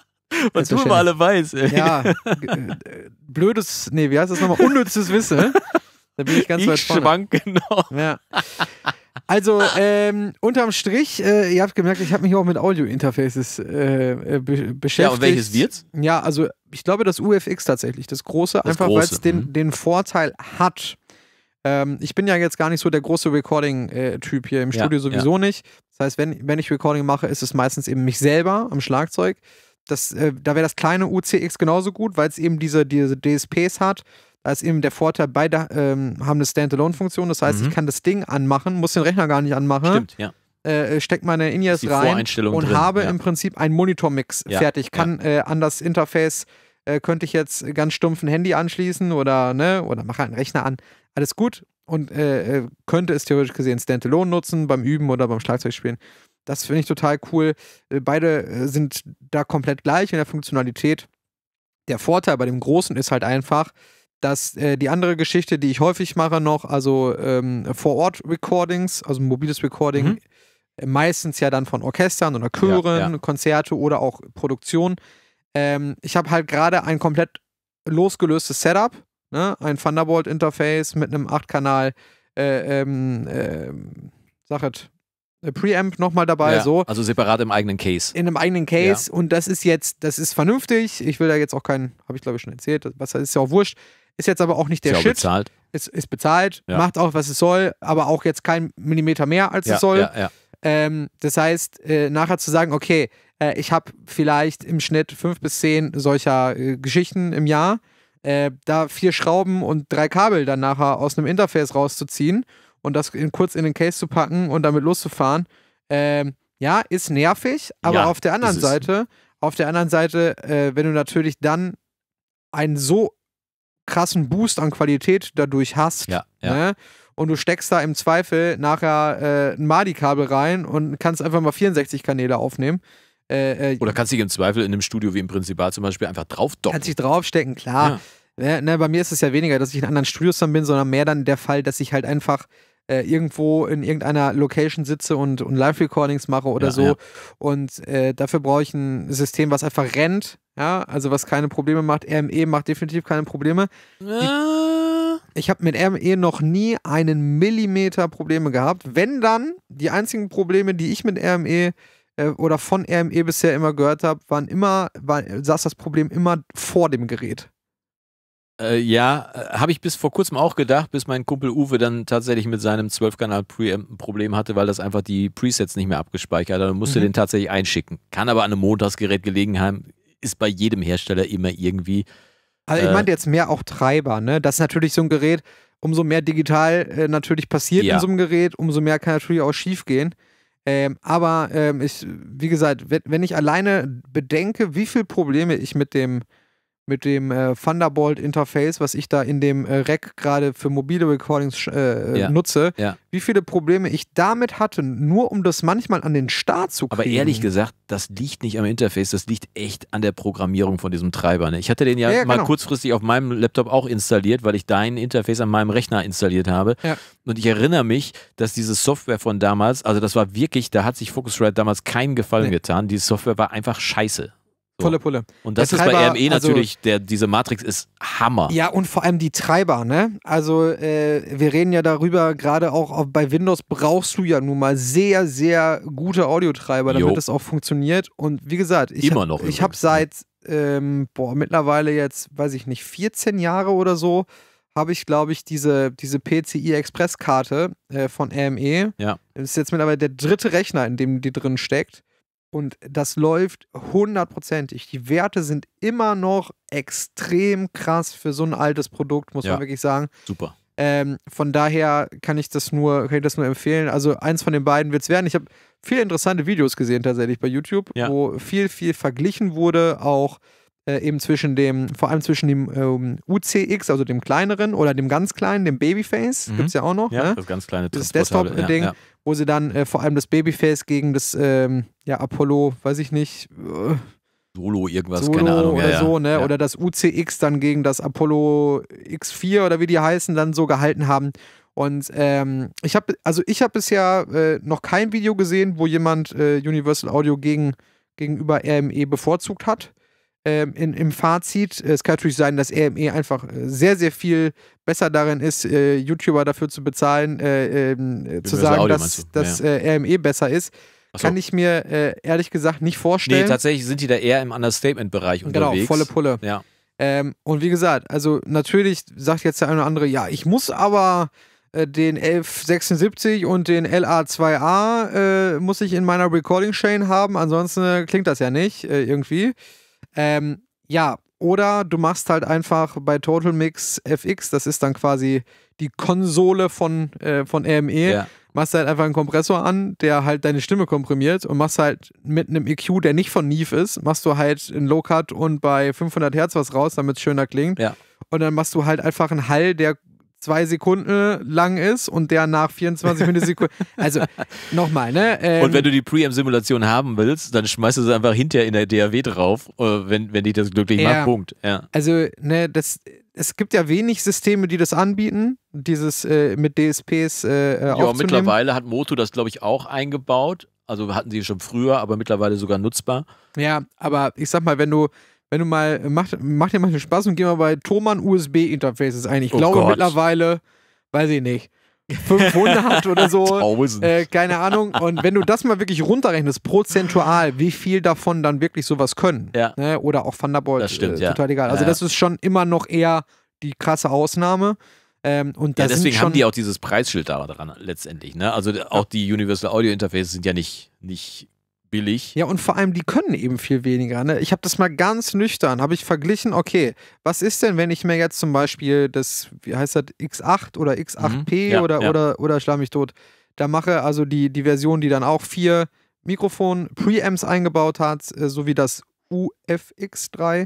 Speaker 2: Was du immer alle weißt, ey. Ja, äh,
Speaker 1: blödes, nee, wie heißt das nochmal? Unnützes Wissen. Da bin ich ganz ich weit vorne. Schwank, genau. Ja. Also, ähm, unterm Strich, äh, ihr habt gemerkt, ich habe mich auch mit Audio-Interfaces äh, äh be beschäftigt. Ja, und welches wird's? Ja, also ich glaube das UFX tatsächlich, das große, das einfach weil es den, mhm. den Vorteil hat. Ähm, ich bin ja jetzt gar nicht so der große Recording-Typ hier im ja, Studio sowieso ja. nicht. Das heißt, wenn, wenn ich Recording mache, ist es meistens eben mich selber am Schlagzeug das, äh, da wäre das kleine UCX genauso gut, weil es eben diese, diese DSPs hat. Da ist eben der Vorteil, beide ähm, haben eine Standalone-Funktion. Das heißt, mhm. ich kann das Ding anmachen, muss den Rechner gar nicht anmachen. Stimmt, ja. Äh, steck meine in rein und drin. habe ja. im Prinzip einen Monitor-Mix ja. fertig. Kann ja. äh, an das Interface, äh, könnte ich jetzt ganz stumpf ein Handy anschließen oder, ne, oder mache einen Rechner an. Alles gut und äh, äh, könnte es theoretisch gesehen Standalone nutzen beim Üben oder beim Schlagzeugspielen. Das finde ich total cool. Äh, beide äh, sind da komplett gleich in der Funktionalität. Der Vorteil bei dem Großen ist halt einfach, dass äh, die andere Geschichte, die ich häufig mache noch, also ähm, Vor-Ort-Recordings, also mobiles Recording, mhm. Äh, meistens ja dann von Orchestern oder Chören, ja, ja. Konzerte oder auch Produktion. Ähm, ich habe halt gerade ein komplett losgelöstes Setup, ne? ein Thunderbolt-Interface mit einem 8-Kanal, äh, ähm, äh, sag halt, äh, Preamp nochmal dabei, ja, so.
Speaker 2: Also separat im eigenen Case.
Speaker 1: In einem eigenen Case ja. und das ist jetzt, das ist vernünftig. Ich will da jetzt auch keinen, habe ich glaube ich schon erzählt, was ist ja auch wurscht. Ist jetzt aber auch nicht der ist Shit. Bezahlt. Ist, ist bezahlt, ja. macht auch, was es soll, aber auch jetzt kein Millimeter mehr, als es soll. Ähm, das heißt, äh, nachher zu sagen, okay, äh, ich habe vielleicht im Schnitt fünf bis zehn solcher äh, Geschichten im Jahr, äh, da vier Schrauben und drei Kabel dann nachher aus einem Interface rauszuziehen und das in, kurz in den Case zu packen und damit loszufahren, ähm, ja, ist nervig, aber ja, auf der anderen Seite, auf der anderen Seite, äh, wenn du natürlich dann einen so krassen Boost an Qualität dadurch hast, ja, ja. Ne? und du steckst da im Zweifel nachher äh, ein MADI-Kabel rein und kannst einfach mal 64 Kanäle aufnehmen. Äh, äh,
Speaker 2: Oder kannst dich im Zweifel in einem Studio wie im Prinzipal zum Beispiel einfach drauf
Speaker 1: Kannst dich draufstecken, klar. Ja. Ne, ne, bei mir ist es ja weniger, dass ich in anderen Studios dann bin, sondern mehr dann der Fall, dass ich halt einfach äh, irgendwo in irgendeiner Location sitze und, und Live-Recordings mache oder ja, so. Ja. Und äh, dafür brauche ich ein System, was einfach rennt, ja, also was keine Probleme macht. RME macht definitiv keine Probleme. Äh. Ich habe mit RME noch nie einen Millimeter Probleme gehabt. Wenn dann, die einzigen Probleme, die ich mit RME äh, oder von RME bisher immer gehört habe, waren immer, war, saß das Problem immer vor dem Gerät.
Speaker 2: Äh, ja, äh, habe ich bis vor kurzem auch gedacht, bis mein Kumpel Uwe dann tatsächlich mit seinem 12-Kanal-Preamp ähm, ein Problem hatte, weil das einfach die Presets nicht mehr abgespeichert hat und musste mhm. den tatsächlich einschicken. Kann aber an einem Montagsgerät gelegen haben, ist bei jedem Hersteller immer irgendwie.
Speaker 1: Also ich äh, jetzt mehr auch Treiber, ne? Das ist natürlich so ein Gerät, umso mehr digital äh, natürlich passiert ja. in so einem Gerät, umso mehr kann natürlich auch schief gehen. Ähm, aber ähm, ich, wie gesagt, wenn ich alleine bedenke, wie viele Probleme ich mit dem mit dem äh, Thunderbolt-Interface, was ich da in dem äh, Rack gerade für mobile Recordings äh, äh, ja. nutze, ja. wie viele Probleme ich damit hatte, nur um das
Speaker 2: manchmal an den Start zu kriegen. Aber ehrlich gesagt, das liegt nicht am Interface, das liegt echt an der Programmierung von diesem Treiber. Ne? Ich hatte den ja, ja mal genau. kurzfristig auf meinem Laptop auch installiert, weil ich dein Interface an meinem Rechner installiert habe. Und ich erinnere mich, dass diese Software von damals, also das war wirklich, da hat sich Focusrite damals keinen Gefallen nee. getan. Die Software war einfach scheiße.
Speaker 1: Pulle, Pulle. Und das der ist Treiber, bei RME also natürlich, also,
Speaker 2: der, diese Matrix ist Hammer.
Speaker 1: Ja, und vor allem die Treiber, ne? Also, äh, wir reden ja darüber, gerade auch auf, bei Windows brauchst du ja nun mal sehr, sehr gute Audiotreiber, damit das auch funktioniert. Und wie gesagt, ich, Immer noch ich habe seit ähm, boah, mittlerweile jetzt, weiß ich nicht, 14 Jahre oder so, habe ich, glaube ich, diese, diese PCI-Express-Karte äh, von RME. Ja. Das ist jetzt mittlerweile der dritte Rechner, in dem die drin steckt. Und das läuft hundertprozentig. Die Werte sind immer noch extrem krass für so ein altes Produkt, muss ja. man wirklich sagen. Super. Ähm, von daher kann ich das nur, kann ich das nur empfehlen. Also eins von den beiden wird es werden. Ich habe viele interessante Videos gesehen tatsächlich bei YouTube, ja. wo viel, viel verglichen wurde, auch äh, eben zwischen dem, vor allem zwischen dem ähm, UCX, also dem kleineren oder dem ganz kleinen, dem Babyface, mhm. gibt es ja auch noch. Ja, ne?
Speaker 2: das ganz kleine Das Desktop-Ding, ja, ja.
Speaker 1: wo sie dann äh, vor allem das Babyface gegen das ähm, ja, Apollo, weiß ich nicht, äh,
Speaker 2: Solo irgendwas, Solo keine Ahnung. Oder ja, so,
Speaker 1: ne? Ja. Oder das UCX dann gegen das Apollo X4 oder wie die heißen, dann so gehalten haben. Und ähm, ich habe, also ich habe bisher äh, noch kein Video gesehen, wo jemand äh, Universal Audio gegen, gegenüber RME bevorzugt hat ähm, in, im Fazit. Es kann natürlich sein, dass RME einfach äh, sehr, sehr viel besser darin ist, äh, YouTuber dafür zu bezahlen, äh, äh, zu sagen, Audio, dass, dass ja. Äh, RME besser ist. So. Kann ich mir äh, ehrlich gesagt nicht vorstellen. Nee, tatsächlich
Speaker 2: sind die da eher im Understatement-Bereich unterwegs. Genau, volle Pulle. Ja.
Speaker 1: Ähm, und wie gesagt, also natürlich sagt jetzt der eine oder andere, ja, ich muss aber den 1176 und den LA2A muss ich in meiner Recording-Chain haben, ansonsten klingt das ja nicht irgendwie. Ähm, ja, oder du machst halt einfach bei Total Mix FX, das ist dann quasi die Konsole von, äh, von RME, ja. machst halt einfach einen Kompressor an, der halt deine Stimme komprimiert und machst halt mit einem EQ, der nicht von Neve ist, machst du halt einen Low Cut und bei 500 Hertz was raus, damit es schöner klingt. Ja. Und dann machst du halt einfach einen Hall, der zwei Sekunden lang ist und der nach 24 Millisekunden. Also nochmal, ne? Ähm, und wenn ähm
Speaker 2: du die Preamp-Simulation haben willst, dann schmeißt du sie einfach hinterher in der DAW drauf, äh, wenn, wenn die das glücklich ja, macht. Punkt. Ja.
Speaker 1: Also, ne, das, es gibt ja wenig Systeme, die das anbieten, dieses äh, mit DSPs äh, äh, Ja, mittlerweile
Speaker 2: hat Moto das, glaube ich, auch eingebaut. Also hatten sie schon früher, aber mittlerweile sogar nutzbar.
Speaker 1: Ja, aber ich sag mal, wenn du wenn du mal, mach, mach dir mal den Spaß und geh mal bei Thomann USB Interfaces ein. Ich oh glaube Gott.
Speaker 2: mittlerweile,
Speaker 1: weiß ich nicht, 500 oder so, äh, keine Ahnung. Und wenn du das mal wirklich runterrechnest, prozentual, wie viel davon dann wirklich sowas können, ja. ne? oder auch
Speaker 2: Thunderbolt, das stimmt, äh, total ja. egal. Also ja, das ist
Speaker 1: schon immer noch eher die krasse Ausnahme. Ähm, und ja, deswegen haben die
Speaker 2: auch dieses Preisschild da dran letztendlich. Ne? Also auch die Universal Audio Interfaces sind ja nicht, nicht billig.
Speaker 1: Ja, und vor allem, die können eben viel weniger. Ne? Ich habe das mal ganz nüchtern, habe ich verglichen, okay, was ist denn, wenn ich mir jetzt zum Beispiel das, wie heißt das, X8 oder X8P mhm. ja, oder, ja. oder, oder schlag mich tot, da mache also die, die Version, die dann auch vier Mikrofon-Preamps eingebaut hat, äh, so wie das UFX3.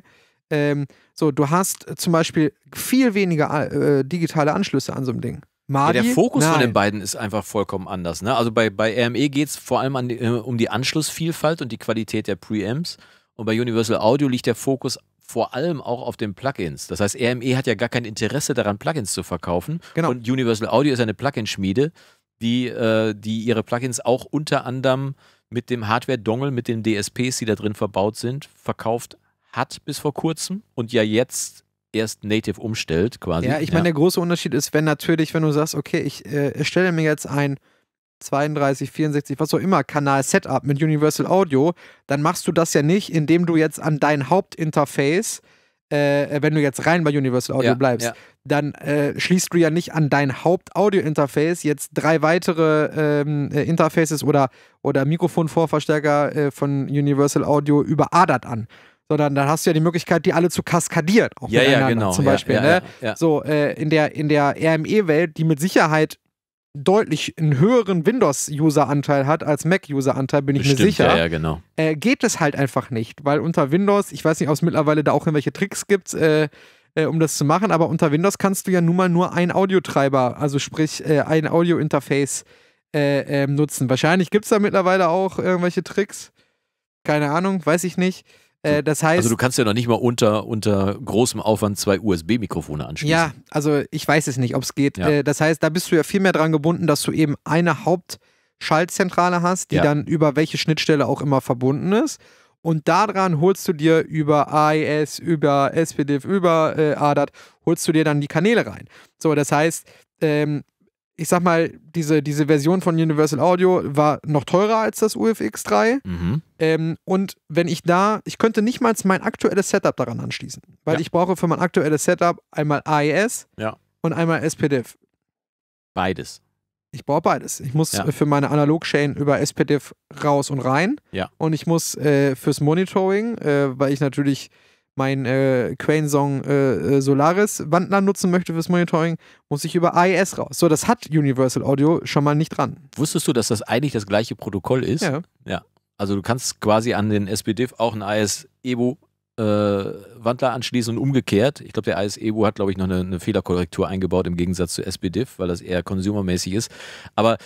Speaker 1: Ähm, so, du hast zum Beispiel viel weniger äh, digitale Anschlüsse an so einem Ding. Madi, ja, der Fokus nein. von den
Speaker 2: beiden ist einfach vollkommen anders. Ne? Also bei, bei RME geht es vor allem die, äh, um die Anschlussvielfalt und die Qualität der Preamps. Und bei Universal Audio liegt der Fokus vor allem auch auf den Plugins. Das heißt, RME hat ja gar kein Interesse daran, Plugins zu verkaufen. Genau. Und Universal Audio ist eine Plugin-Schmiede, die, äh, die ihre Plugins auch unter anderem mit dem Hardware-Dongle, mit den DSPs, die da drin verbaut sind, verkauft hat bis vor kurzem und ja jetzt erst native umstellt quasi. Ja, ich meine, ja.
Speaker 1: der große Unterschied ist, wenn natürlich, wenn du sagst, okay, ich äh, stelle mir jetzt ein 32, 64, was auch immer, Kanal-Setup mit Universal Audio, dann machst du das ja nicht, indem du jetzt an dein Hauptinterface, äh, wenn du jetzt rein bei Universal Audio ja, bleibst, ja. dann äh, schließt du ja nicht an dein Haupt-Audio-Interface jetzt drei weitere ähm, äh, Interfaces oder, oder Mikrofonvorverstärker äh, von Universal Audio überadert an, sondern dann hast du ja die Möglichkeit, die alle zu kaskadieren. Auch ja, ja, genau. Zum Beispiel. Ja, ne? ja, ne? ja, so, äh, in der, in der RME-Welt, die mit Sicherheit deutlich einen höheren Windows-User-Anteil hat als Mac-User-Anteil, bin Bestimmt, ich mir sicher. Ja, ja, genau. Äh, geht es halt einfach nicht, weil unter Windows, ich weiß nicht, ob es mittlerweile da auch irgendwelche Tricks gibt, äh, äh, um das zu machen, aber unter Windows kannst du ja nun mal nur einen Audiotreiber, also sprich äh, ein Audio-Interface äh, ähm, nutzen. Wahrscheinlich gibt es da mittlerweile auch irgendwelche Tricks. Keine Ahnung, weiß ich nicht. Äh, das also heißt, also du
Speaker 2: kannst ja noch nicht mal unter, unter großem Aufwand zwei USB-Mikrofone anschließen.
Speaker 1: Ja, also ich weiß es nicht, ob es geht. Ja. Äh, das heißt, da bist du ja viel mehr dran gebunden, dass du eben eine Hauptschaltzentrale hast, die ja. dann über welche Schnittstelle auch immer verbunden ist. Und daran holst du dir über AES, über SPDIF, über äh, ADAT, holst du dir dann die Kanäle rein. So, das heißt, ähm, ich sag mal, diese, diese Version von Universal Audio war noch teurer als das UFX3. Mhm. Ähm, und wenn ich da, ich könnte nicht mal mein aktuelles Setup daran anschließen, weil ja. ich brauche für mein aktuelles Setup einmal AES ja. und einmal SPDIF. Beides. Ich brauche beides. Ich muss ja. Äh, für meine Analog-Chain über SPDIF raus und rein. Und ich muss äh, fürs Monitoring, äh, weil ich natürlich mein äh, Quain-Song äh, äh, Solaris Wandler nutzen möchte fürs Monitoring, muss ich über AES raus. So, das hat Universal Audio schon mal nicht dran. Wusstest du, dass das eigentlich das gleiche Protokoll
Speaker 2: ist? Ja. ja. Also du kannst quasi an den SPDIF auch ein AES-EBO äh, Wandler anschließen und umgekehrt. Ich glaube, der AES ASEBO hat, glaube ich, noch eine, eine, Fehlerkorrektur eingebaut im Gegensatz zu SPDIF, weil das eher konsumermäßig ist. Aber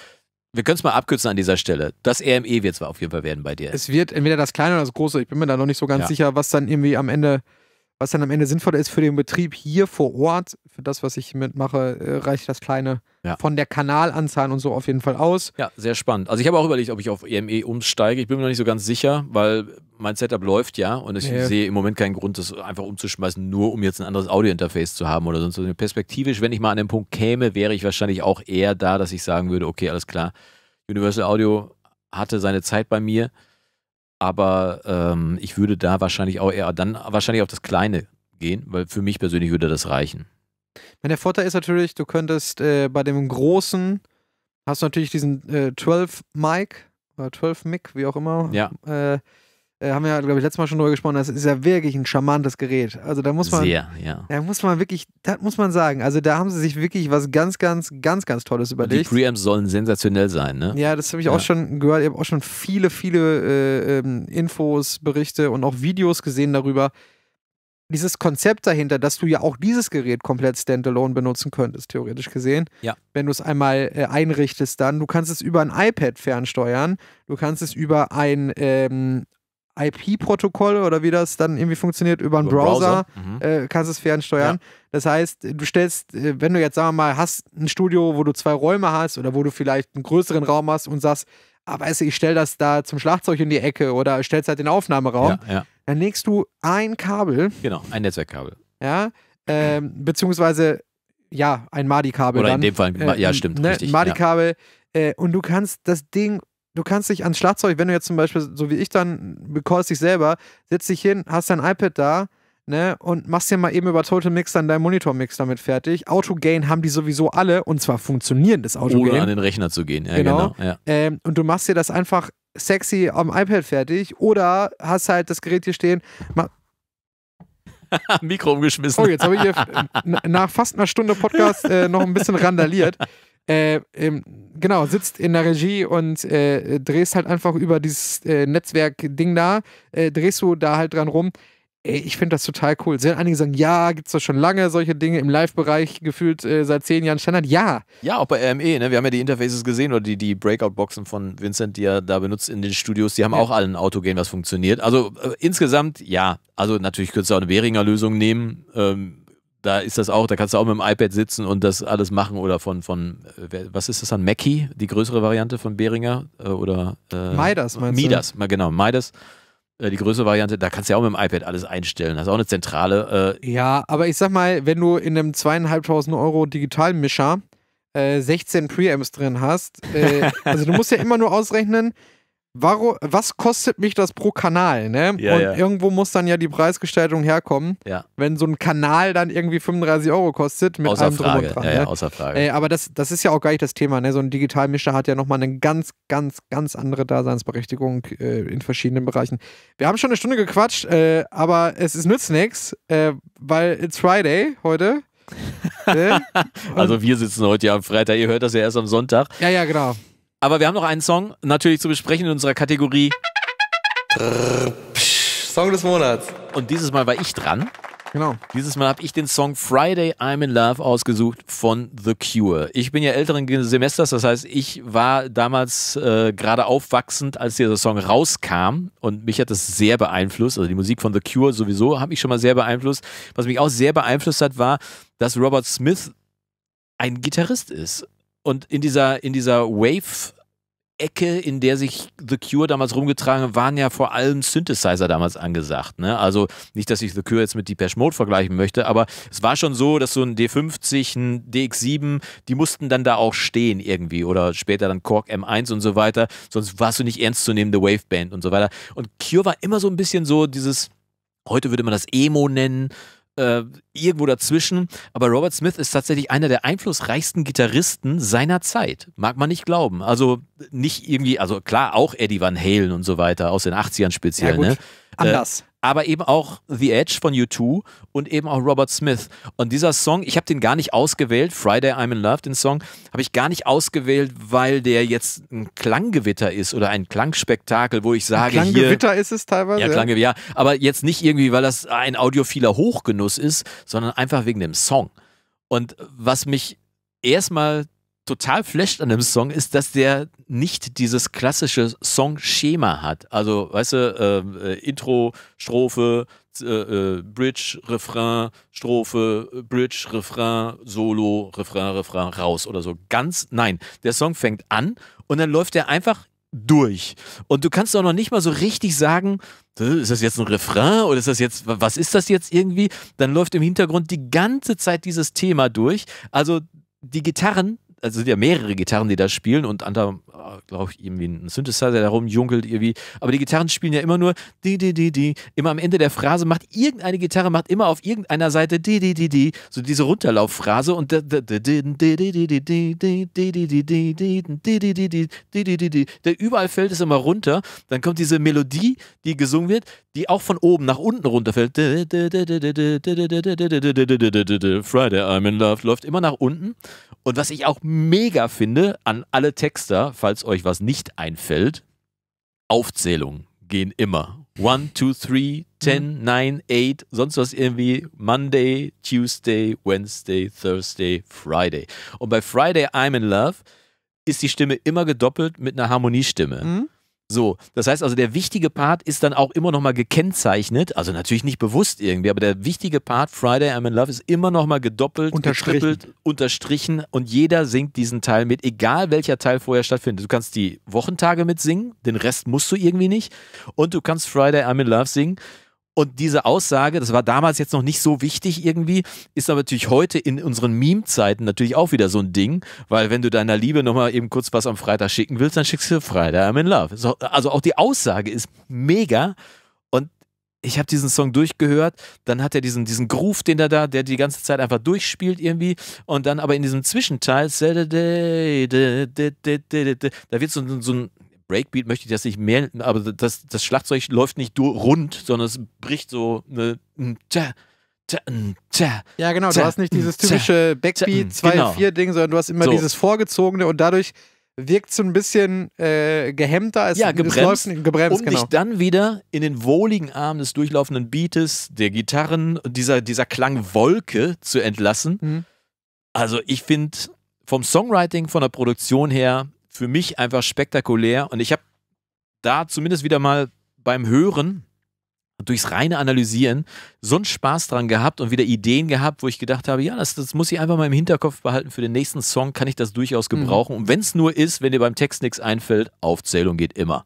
Speaker 2: wir können es mal abkürzen an dieser Stelle. Das RME wird es auf jeden Fall werden bei dir. Es
Speaker 1: wird entweder das kleine oder das große. Ich bin mir da noch nicht so ganz ja. sicher, was dann irgendwie am Ende, was dann am Ende sinnvoll ist für den Betrieb hier vor Ort. Für das, was ich mitmache, äh, reicht das kleine ja. von der Kanalanzahl und so auf jeden Fall aus.
Speaker 2: Ja, sehr spannend. Also ich habe auch überlegt, ob ich auf EME e umsteige. Ich bin mir noch nicht so ganz sicher, weil mein Setup läuft ja und ich nee. sehe im Moment keinen Grund, das einfach umzuschmeißen, nur um jetzt ein anderes Audio-Interface zu haben oder sonst so. Perspektivisch, wenn ich mal an den Punkt käme, wäre ich wahrscheinlich auch eher da, dass ich sagen würde, okay, alles klar, Universal Audio hatte seine Zeit bei mir, aber ähm, ich würde da wahrscheinlich auch eher dann wahrscheinlich auf das Kleine gehen, weil für mich persönlich würde das reichen.
Speaker 1: Der Vorteil ist natürlich, du könntest äh, bei dem großen, hast du natürlich diesen äh, 12 Mic oder 12 Mic, wie auch immer. Ja. Äh, äh haben wir, ja, glaube ich, letztes Mal schon drüber gesprochen, das ist ja wirklich ein charmantes Gerät. Also da muss man. Sehr, ja. Da muss man wirklich, das muss man sagen. Also da haben sie sich wirklich was ganz, ganz, ganz, ganz Tolles überlegt.
Speaker 2: Die Preamps sollen sensationell sein, ne? Ja, das habe ich ja. auch
Speaker 1: schon gehört. Ich habe auch schon viele, viele äh, ähm, Infos, Berichte und auch Videos gesehen darüber, dieses Konzept dahinter, dass du ja auch dieses Gerät komplett standalone benutzen könntest, theoretisch gesehen. Ja. Wenn du es einmal äh, einrichtest, dann. Du kannst es über ein iPad fernsteuern. Du kannst es über ein ähm, IP-Protokoll oder wie das dann irgendwie funktioniert, über einen über Browser, Browser. Mhm. Äh, kannst es fernsteuern. Ja. Das heißt, du stellst, äh, wenn du jetzt, sagen wir mal, hast ein Studio, wo du zwei Räume hast oder wo du vielleicht einen größeren Raum hast und sagst, ah, weißt du, ich stelle das da zum Schlagzeug in die Ecke oder stellst halt den Aufnahmeraum, ja, ja dann legst du ein Kabel.
Speaker 2: Genau, ein Netzwerkkabel.
Speaker 1: Ja, ähm, beziehungsweise ja, ein MADI-Kabel. Oder dann, in dem Fall, äh, ja, stimmt, ne, richtig. MADI-Kabel. Ja. Äh, und du kannst das Ding du kannst dich ans Schlagzeug, wenn du jetzt zum Beispiel, so wie ich dann, recordest dich selber, setzt dich hin, hast dein iPad da, ne, und machst dir mal eben über Total Mix dann deinen Monitor-Mix damit fertig. Autogain haben die sowieso alle und zwar funktionierendes Autogain. Ohne an den
Speaker 2: Rechner zu gehen, ja, genau. genau ja.
Speaker 1: Ähm, und du machst dir das einfach sexy am iPad fertig oder hast halt das Gerät hier stehen,
Speaker 2: Mikro umgeschmissen. Oh, jetzt habe ich hier
Speaker 1: nach fast einer Stunde Podcast äh, noch ein bisschen randaliert. Äh, ähm, genau, sitzt in der Regie und äh, drehst halt einfach über dieses äh, Netzwerk-Ding da, äh, drehst du da halt dran rum. Ey, ich finde das total cool. Sehr einige sagen, ja, gibt es doch schon lange solche Dinge im Live-Bereich gefühlt äh, seit zehn Jahren Standard. Ja.
Speaker 2: Ja, auch bei RME, ne? Wir haben ja die Interfaces gesehen oder die, die Breakout-Boxen von Vincent, die er da benutzt in den Studios, die haben ja. auch allen Autogame, was funktioniert. Also äh, insgesamt, ja. Also natürlich könntest du auch eine beringer Lösung nehmen. Ähm, da ist das auch, da kannst du auch mit dem iPad sitzen und das alles machen oder von, von äh, was ist das dann, Mackie, die größere Variante von Behringer äh, oder äh, Midas meinst Midas, du? genau, Midas. Äh, die größere Variante, da kannst du ja auch mit dem iPad alles einstellen. Das ist auch eine zentrale.
Speaker 1: Äh ja, aber ich sag mal, wenn du in einem zweieinhalbtausend Euro Digitalmischer äh, 16 Preamps drin hast, äh, also du musst ja immer nur ausrechnen, warum, was kostet mich das pro Kanal, ne? Ja, und ja. irgendwo muss dann ja die Preisgestaltung herkommen. Ja. Wenn so ein Kanal dann irgendwie 35 Euro kostet, mit außer allem Frage. und dran. Ja, ne? außer Frage. Ey, aber das, das ist ja auch gar nicht das Thema, ne? So ein Digitalmischer hat ja nochmal eine ganz, ganz, ganz andere Daseinsberechtigung äh, in verschiedenen Bereichen. Wir haben schon eine Stunde gequatscht, äh, aber es ist nützt nichts, äh, weil it's Friday heute. Ne?
Speaker 2: also wir sitzen heute ja am Freitag, ihr hört das ja erst am Sonntag. Ja, ja, genau. Aber wir haben noch einen Song natürlich zu besprechen in unserer Kategorie Song des Monats. Und dieses Mal war ich dran. Genau. Dieses Mal habe ich den Song Friday I'm in Love ausgesucht von The Cure. Ich bin ja älteren Semesters, das heißt, ich war damals äh, gerade aufwachsend, als dieser Song rauskam und mich hat das sehr beeinflusst. Also die Musik von The Cure sowieso hat mich schon mal sehr beeinflusst. Was mich auch sehr beeinflusst hat, war, dass Robert Smith ein Gitarrist ist. Und in dieser, in dieser Wave- Ecke, in der sich The Cure damals rumgetragen hat, waren ja vor allem Synthesizer damals angesagt. Ne? Also nicht, dass ich The Cure jetzt mit Depeche Mode vergleichen möchte, aber es war schon so, dass so ein D50, ein DX7, die mussten dann da auch stehen irgendwie oder später dann Korg M1 und so weiter. Sonst warst du nicht ernstzunehmende Waveband und so weiter. Und Cure war immer so ein bisschen so dieses, heute würde man das Emo nennen äh, irgendwo dazwischen. Aber Robert Smith ist tatsächlich einer der einflussreichsten Gitarristen seiner Zeit. Mag man nicht glauben. Also nicht irgendwie, also klar, auch Eddie Van Halen und so weiter, aus den 80ern speziell. Ja, ne? Äh, Anders. Äh, aber eben auch The Edge von U2 und eben auch Robert Smith. Und dieser Song, ich habe den gar nicht ausgewählt, Friday I'm in Love, den Song, habe ich gar nicht ausgewählt, weil der jetzt ein Klanggewitter ist oder ein Klangspektakel, wo ich sage, ein Klanggewitter
Speaker 1: hier, ist es teilweise. Ja, Klanggewitter,
Speaker 2: ja. Aber jetzt nicht irgendwie, weil das ein audiophiler Hochgenuss ist, sondern einfach wegen dem Song. Und was mich erstmal total flasht an dem Song ist, dass der nicht dieses klassische Song-Schema hat. Also, weißt du, ähm, äh, Intro, Strophe, äh, äh, Bridge, Refrain, Strophe, Bridge, Refrain, Solo, Refrain, Refrain, raus oder so. Ganz, nein, der Song fängt an und dann läuft er einfach durch. Und du kannst auch noch nicht mal so richtig sagen, äh, ist das jetzt ein Refrain oder ist das jetzt, was ist das jetzt irgendwie? Dann läuft im Hintergrund die ganze Zeit dieses Thema durch. Also die Gitarren also sind ja mehrere Gitarren, die da spielen und anderem, glaube ich, irgendwie ein Synthesizer, der rumjunkelt irgendwie. Aber die Gitarren spielen ja immer nur die, die, die, die. Immer am Ende der Phrase macht irgendeine Gitarre, macht immer auf irgendeiner Seite die, die, die, die. So diese Runterlaufphrase und der überall fällt es immer runter. Dann kommt diese Melodie, die gesungen wird, die auch von oben nach unten runterfällt. Friday I'm in Love läuft immer nach unten und was ich auch mega finde an alle Texter, falls euch was nicht einfällt, Aufzählungen gehen immer. One, two, three, ten, mhm. nine, eight, sonst was irgendwie Monday, Tuesday, Wednesday, Thursday, Friday. Und bei Friday I'm in Love ist die Stimme immer gedoppelt mit einer Harmoniestimme. Mhm. So, das heißt also, der wichtige Part ist dann auch immer nochmal gekennzeichnet, also natürlich nicht bewusst irgendwie, aber der wichtige Part, Friday I'm in Love, ist immer nochmal gedoppelt, unterstrichen. unterstrichen und jeder singt diesen Teil mit, egal welcher Teil vorher stattfindet. Du kannst die Wochentage mit singen, den Rest musst du irgendwie nicht und du kannst Friday I'm in Love singen und diese Aussage, das war damals jetzt noch nicht so wichtig irgendwie, ist aber natürlich heute in unseren Meme-Zeiten natürlich auch wieder so ein Ding, weil wenn du deiner Liebe nochmal eben kurz was am Freitag schicken willst, dann schickst du Freitag I'm in Love. Also auch die Aussage ist mega Und ich habe diesen Song durchgehört, dann hat er diesen, diesen Groove, den er da, der die ganze Zeit einfach durchspielt irgendwie und dann aber in diesem Zwischenteil, da wird so, so ein, Breakbeat möchte ich das nicht mehr, aber das, das Schlagzeug läuft nicht rund, sondern es bricht so eine. Ja,
Speaker 1: genau, du hast nicht dieses typische Backbeat 2-4-Ding, genau. sondern du hast immer so. dieses vorgezogene und dadurch wirkt es ein bisschen äh, gehemmter als ja, gebremst, läuft, gebremst, Und genau. dich
Speaker 2: dann wieder in den wohligen Arm des durchlaufenden Beates, der Gitarren, dieser, dieser Klangwolke zu entlassen. Mhm. Also ich finde vom Songwriting, von der Produktion her für mich einfach spektakulär. Und ich habe da zumindest wieder mal beim Hören durchs reine Analysieren so einen Spaß dran gehabt und wieder Ideen gehabt, wo ich gedacht habe, ja, das, das muss ich einfach mal im Hinterkopf behalten. Für den nächsten Song kann ich das durchaus mhm. gebrauchen. Mhm. Und wenn es nur ist, wenn dir beim Text nichts einfällt, Aufzählung geht immer.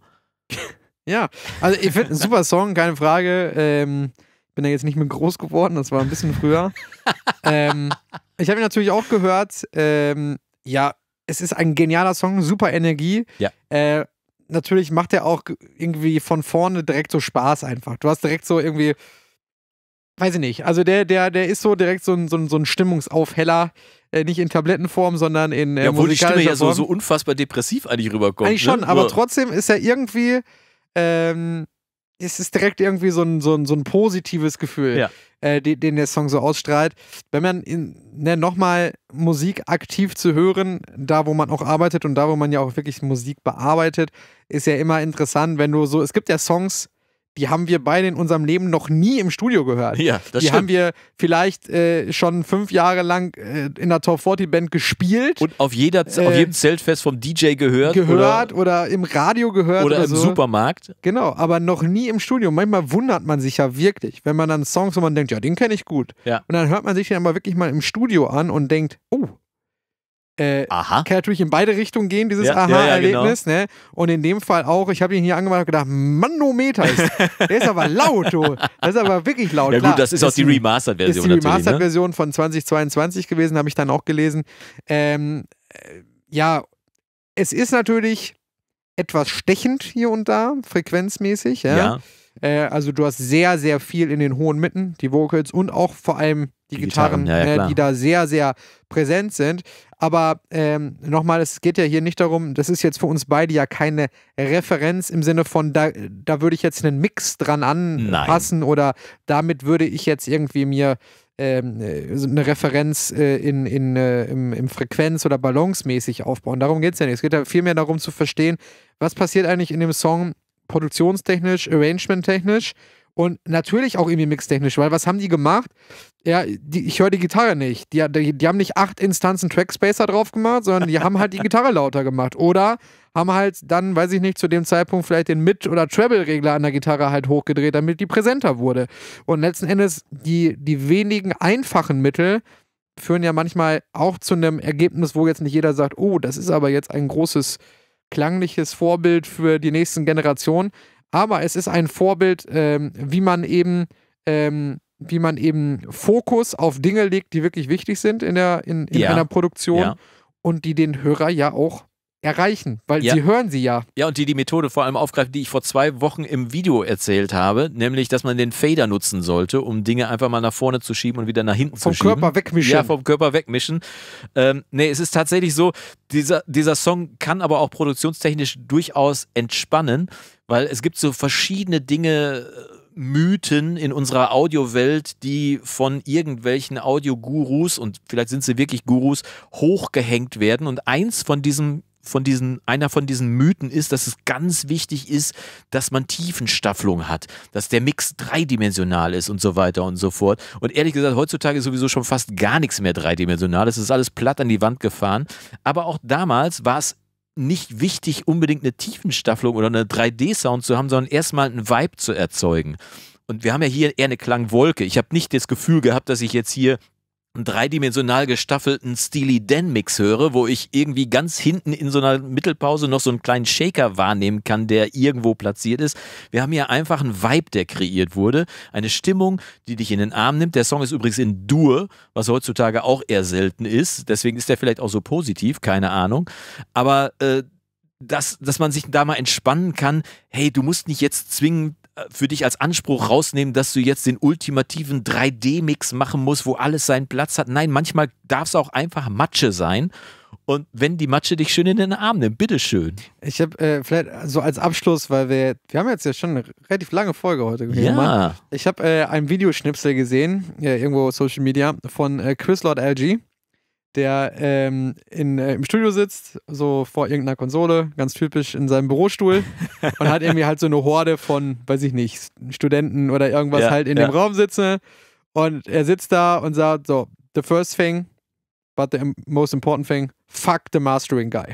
Speaker 1: Ja, also ich finde einen super Song, keine Frage. Ähm, bin da jetzt nicht mehr groß geworden, das war ein bisschen früher. ähm, ich habe ihn natürlich auch gehört. Ähm, ja, es ist ein genialer Song, super Energie. Ja. Äh, natürlich macht er auch irgendwie von vorne direkt so Spaß einfach. Du hast direkt so irgendwie, weiß ich nicht, also der, der, der ist so direkt so ein, so ein, so ein Stimmungsaufheller. Äh, nicht in Tablettenform, sondern
Speaker 2: in äh, Ja, wo die Stimme ja so, so unfassbar depressiv eigentlich rüberkommt. Eigentlich ne? schon, ne? aber
Speaker 1: trotzdem ist er irgendwie ähm, es ist direkt irgendwie so ein, so ein, so ein positives Gefühl, ja. äh, den, den, der Song so ausstrahlt. Wenn man ne, nochmal Musik aktiv zu hören, da wo man auch arbeitet und da wo man ja auch wirklich Musik bearbeitet, ist ja immer interessant, wenn du so, es gibt ja Songs, die haben wir beide in unserem Leben noch nie im Studio gehört. Ja, das die stimmt. haben wir vielleicht äh, schon fünf Jahre lang äh, in der Top 40 Band gespielt.
Speaker 2: Und auf, jeder, äh, auf jedem Zeltfest vom DJ gehört. Gehört
Speaker 1: oder, oder im Radio gehört. Oder, oder im so.
Speaker 2: Supermarkt.
Speaker 1: Genau, aber noch nie im Studio. Manchmal wundert man sich ja wirklich, wenn man dann Songs und man denkt, ja, den kenne ich gut. Ja. Und dann hört man sich den aber wirklich mal im Studio an und denkt, oh, äh, kann natürlich in beide Richtungen gehen, dieses ja, Aha-Erlebnis. Ja, ja, genau. ne? Und in dem Fall auch, ich habe ihn hier angemacht und gedacht, Manometer, ist, der ist aber laut, du. Das ist aber wirklich laut. Ja gut, das ist auch die Remastered-Version. Das ist die Remastered-Version ne? von 2022 gewesen, habe ich dann auch gelesen. Ähm, äh, ja, es ist natürlich etwas stechend hier und da, frequenzmäßig. Ja. Äh, also du hast sehr, sehr viel in den hohen Mitten, die Vocals und auch vor allem die, die Gitarren, Gitarren ja, ja, ne, die da sehr, sehr präsent sind. Aber ähm, nochmal, es geht ja hier nicht darum, das ist jetzt für uns beide ja keine Referenz im Sinne von, da, da würde ich jetzt einen Mix dran anpassen Nein. oder damit würde ich jetzt irgendwie mir ähm, äh, eine Referenz äh, in, in, äh, im, im, Frequenz- oder Balance-mäßig aufbauen. Darum geht es ja nicht. Es geht ja vielmehr darum zu verstehen, was passiert eigentlich in dem Song produktionstechnisch, arrangementtechnisch und natürlich auch irgendwie mixtechnisch, weil was haben die gemacht? Ja, die, ich höre die Gitarre nicht. Die, die, die, haben nicht acht Instanzen Trackspacer drauf gemacht, sondern die haben halt die Gitarre lauter gemacht. Oder haben halt dann, weiß ich nicht, zu dem Zeitpunkt vielleicht den Mid- oder Treble-Regler an der Gitarre halt hochgedreht, damit die präsenter wurde. Und letzten Endes, die, die wenigen einfachen Mittel führen ja manchmal auch zu einem Ergebnis, wo jetzt nicht jeder sagt, oh, das ist aber jetzt ein großes klangliches Vorbild für die nächsten Generationen aber es ist ein Vorbild, ähm, wie man eben ähm, wie man eben Fokus auf Dinge legt, die wirklich wichtig sind in, der, in, in ja. einer Produktion ja. und die den Hörer ja auch erreichen, weil ja. sie hören sie ja.
Speaker 2: Ja, und die die Methode vor allem aufgreifen, die ich vor zwei Wochen im Video erzählt habe, nämlich, dass man den Fader nutzen sollte, um Dinge einfach mal nach vorne zu schieben und wieder nach hinten vom zu schieben. Vom Körper wegmischen. Ja, vom Körper wegmischen. Ähm, nee, es ist tatsächlich so, dieser, dieser Song kann aber auch produktionstechnisch durchaus entspannen, weil es gibt so verschiedene Dinge... Äh, Mythen in unserer Audiowelt, die von irgendwelchen Audiogurus und vielleicht sind sie wirklich Gurus hochgehängt werden. Und eins von diesem von diesen, einer von diesen Mythen ist, dass es ganz wichtig ist, dass man Tiefenstaffelung hat, dass der Mix dreidimensional ist und so weiter und so fort. Und ehrlich gesagt, heutzutage ist sowieso schon fast gar nichts mehr dreidimensional. Es ist alles platt an die Wand gefahren. Aber auch damals war es nicht wichtig, unbedingt eine Tiefenstaffelung oder eine 3D-Sound zu haben, sondern erstmal einen Vibe zu erzeugen. Und wir haben ja hier eher eine Klangwolke. Ich habe nicht das Gefühl gehabt, dass ich jetzt hier dreidimensional gestaffelten Steely Dan Mix höre, wo ich irgendwie ganz hinten in so einer Mittelpause noch so einen kleinen Shaker wahrnehmen kann, der irgendwo platziert ist. Wir haben hier einfach einen Vibe, der kreiert wurde, eine Stimmung, die dich in den Arm nimmt. Der Song ist übrigens in Dur, was heutzutage auch eher selten ist. Deswegen ist der vielleicht auch so positiv, keine Ahnung. Aber äh, dass, dass man sich da mal entspannen kann, hey, du musst nicht jetzt zwingend für dich als Anspruch rausnehmen, dass du jetzt den ultimativen 3D-Mix machen musst, wo alles seinen Platz hat. Nein, manchmal darf es auch einfach Matsche sein. Und wenn die Matsche dich schön in den Arm nimmt, bitteschön.
Speaker 1: Ich habe äh, vielleicht so als Abschluss, weil wir, wir haben jetzt ja schon eine relativ lange Folge heute gemacht. Ja. Ich habe äh, ein Videoschnipsel gesehen, ja, äh, irgendwo auf Social Media, von äh, Chris Lord LG der ähm, in, äh, im Studio sitzt, so vor irgendeiner Konsole, ganz typisch in seinem Bürostuhl und hat irgendwie halt so eine Horde von, weiß ich nicht, Studenten oder irgendwas ja, halt in ja. dem Raum sitzen. Und er sitzt da und sagt so, the first thing, but the most important thing, fuck the mastering guy.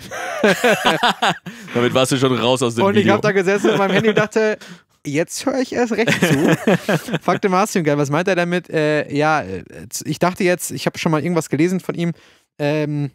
Speaker 2: Damit warst du schon raus aus dem Und Video. ich hab da gesessen mit meinem Handy und
Speaker 1: dachte, jetzt höre ich erst recht zu. Fuck the Martian Guy, was meint er damit? Äh, ja, äh, ich dachte jetzt, ich habe schon mal irgendwas gelesen von ihm. Ähm,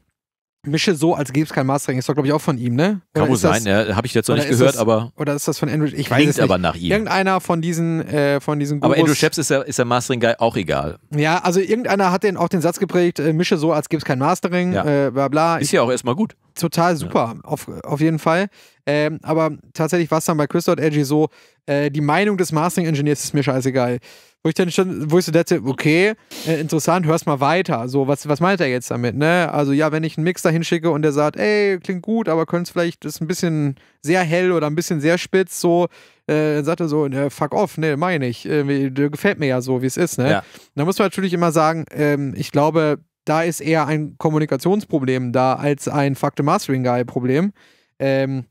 Speaker 1: mische so, als gäbe es kein Mastering. Ist doch, glaube ich, auch von ihm, ne? Oder Kann wohl sein, ja. Habe ich jetzt noch nicht gehört, das, aber. Oder ist das von Andrew? Ich weiß es nicht. aber nach ihm. Irgendeiner von diesen, äh, von diesen Gurus. Aber Andrew Sheps
Speaker 2: ist ist der Mastering-Guy auch egal.
Speaker 1: Ja, also irgendeiner hat den, auch den Satz geprägt, äh, mische so, als gäbe es kein Mastering, ja. äh, bla bla. Ist
Speaker 2: ja auch erstmal gut.
Speaker 1: Total super, ja. auf, auf jeden Fall. Ähm, aber tatsächlich war es dann bei Chris.edgy so, äh, die Meinung des Mastering Engineers ist mir scheißegal. Wo ich dann schon, wo ich so dachte, okay, äh, interessant, hörst mal weiter. So, was, was meint er jetzt damit, ne? Also ja, wenn ich einen Mix da hinschicke und der sagt, ey, klingt gut, aber könnte es vielleicht, ist ein bisschen sehr hell oder ein bisschen sehr spitz, so, äh, sagt er so, ne, fuck off, ne, mach ich nicht. Äh, gefällt mir ja so, wie es ist, ne? Ja. Da muss man natürlich immer sagen, ähm, ich glaube, da ist eher ein Kommunikationsproblem da als ein fuck the Mastering Guy Problem. Ähm,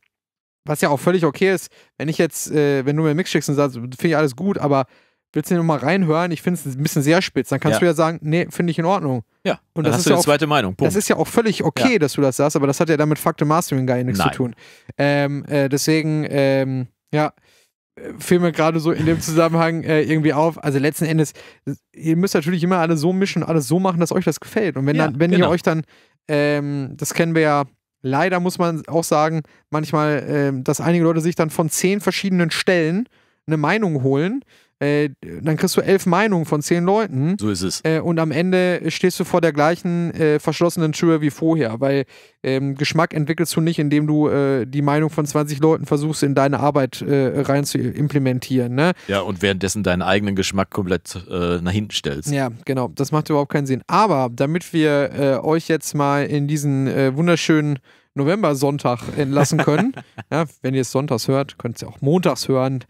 Speaker 1: was ja auch völlig okay ist, wenn ich jetzt, äh, wenn du mir einen Mix schickst und sagst, finde ich alles gut, aber willst du nochmal reinhören? Ich finde es ein bisschen sehr spitz. Dann kannst ja. du ja sagen, nee, finde ich in Ordnung. Ja, und das ist ja zweite Meinung. Punkt. Das ist ja auch völlig okay, ja. dass du das sagst, aber das hat ja damit Fakte Mastering gar nichts Nein. zu tun. Ähm, äh, deswegen, ähm, ja, fiel mir gerade so in dem Zusammenhang äh, irgendwie auf. Also letzten Endes, ihr müsst natürlich immer alles so mischen, alles so machen, dass euch das gefällt. Und wenn, ja, dann, wenn genau. ihr euch dann, ähm, das kennen wir ja leider muss man auch sagen, manchmal, äh, dass einige Leute sich dann von zehn verschiedenen Stellen eine Meinung holen äh, dann kriegst du elf Meinungen von zehn Leuten. So ist es. Äh, und am Ende stehst du vor der gleichen äh, verschlossenen Tür wie vorher, weil ähm, Geschmack entwickelst du nicht, indem du äh, die Meinung von 20 Leuten versuchst, in deine Arbeit äh, rein zu implementieren.
Speaker 2: Ne? Ja, und währenddessen deinen eigenen Geschmack komplett nach hinten stellst.
Speaker 1: Ja, genau. Das macht überhaupt keinen Sinn. Aber damit wir euch jetzt mal in diesen wunderschönen November-Sonntag entlassen können, ja, wenn ihr es sonntags hört, könnt ihr es ja auch montags hören.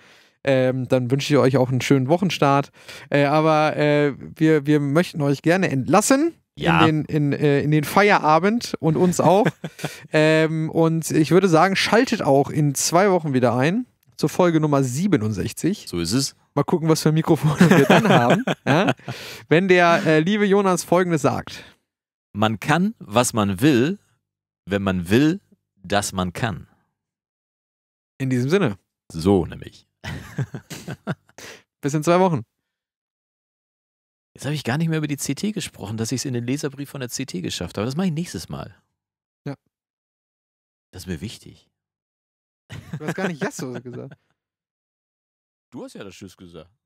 Speaker 1: Ähm, dann wünsche ich euch auch einen schönen Wochenstart. Äh, aber äh, wir, wir möchten euch gerne entlassen. Ja. In, den, in, äh, in den Feierabend und uns auch. ähm, und ich würde sagen, schaltet auch in zwei Wochen wieder ein zur Folge Nummer 67. So ist es. Mal gucken, was für ein Mikrofon wir dann haben. Ja?
Speaker 2: Wenn der äh, liebe Jonas Folgendes sagt. Man kann, was man will, wenn man will, dass man kann. In diesem Sinne. So nämlich. Bis in zwei Wochen. Jetzt habe ich gar nicht mehr über die CT gesprochen, dass ich es in den Leserbrief von der CT geschafft habe. Das mache ich nächstes Mal. Ja. Das ist mir wichtig. Du hast gar nicht Jasso gesagt. Du hast ja das Tschüss gesagt.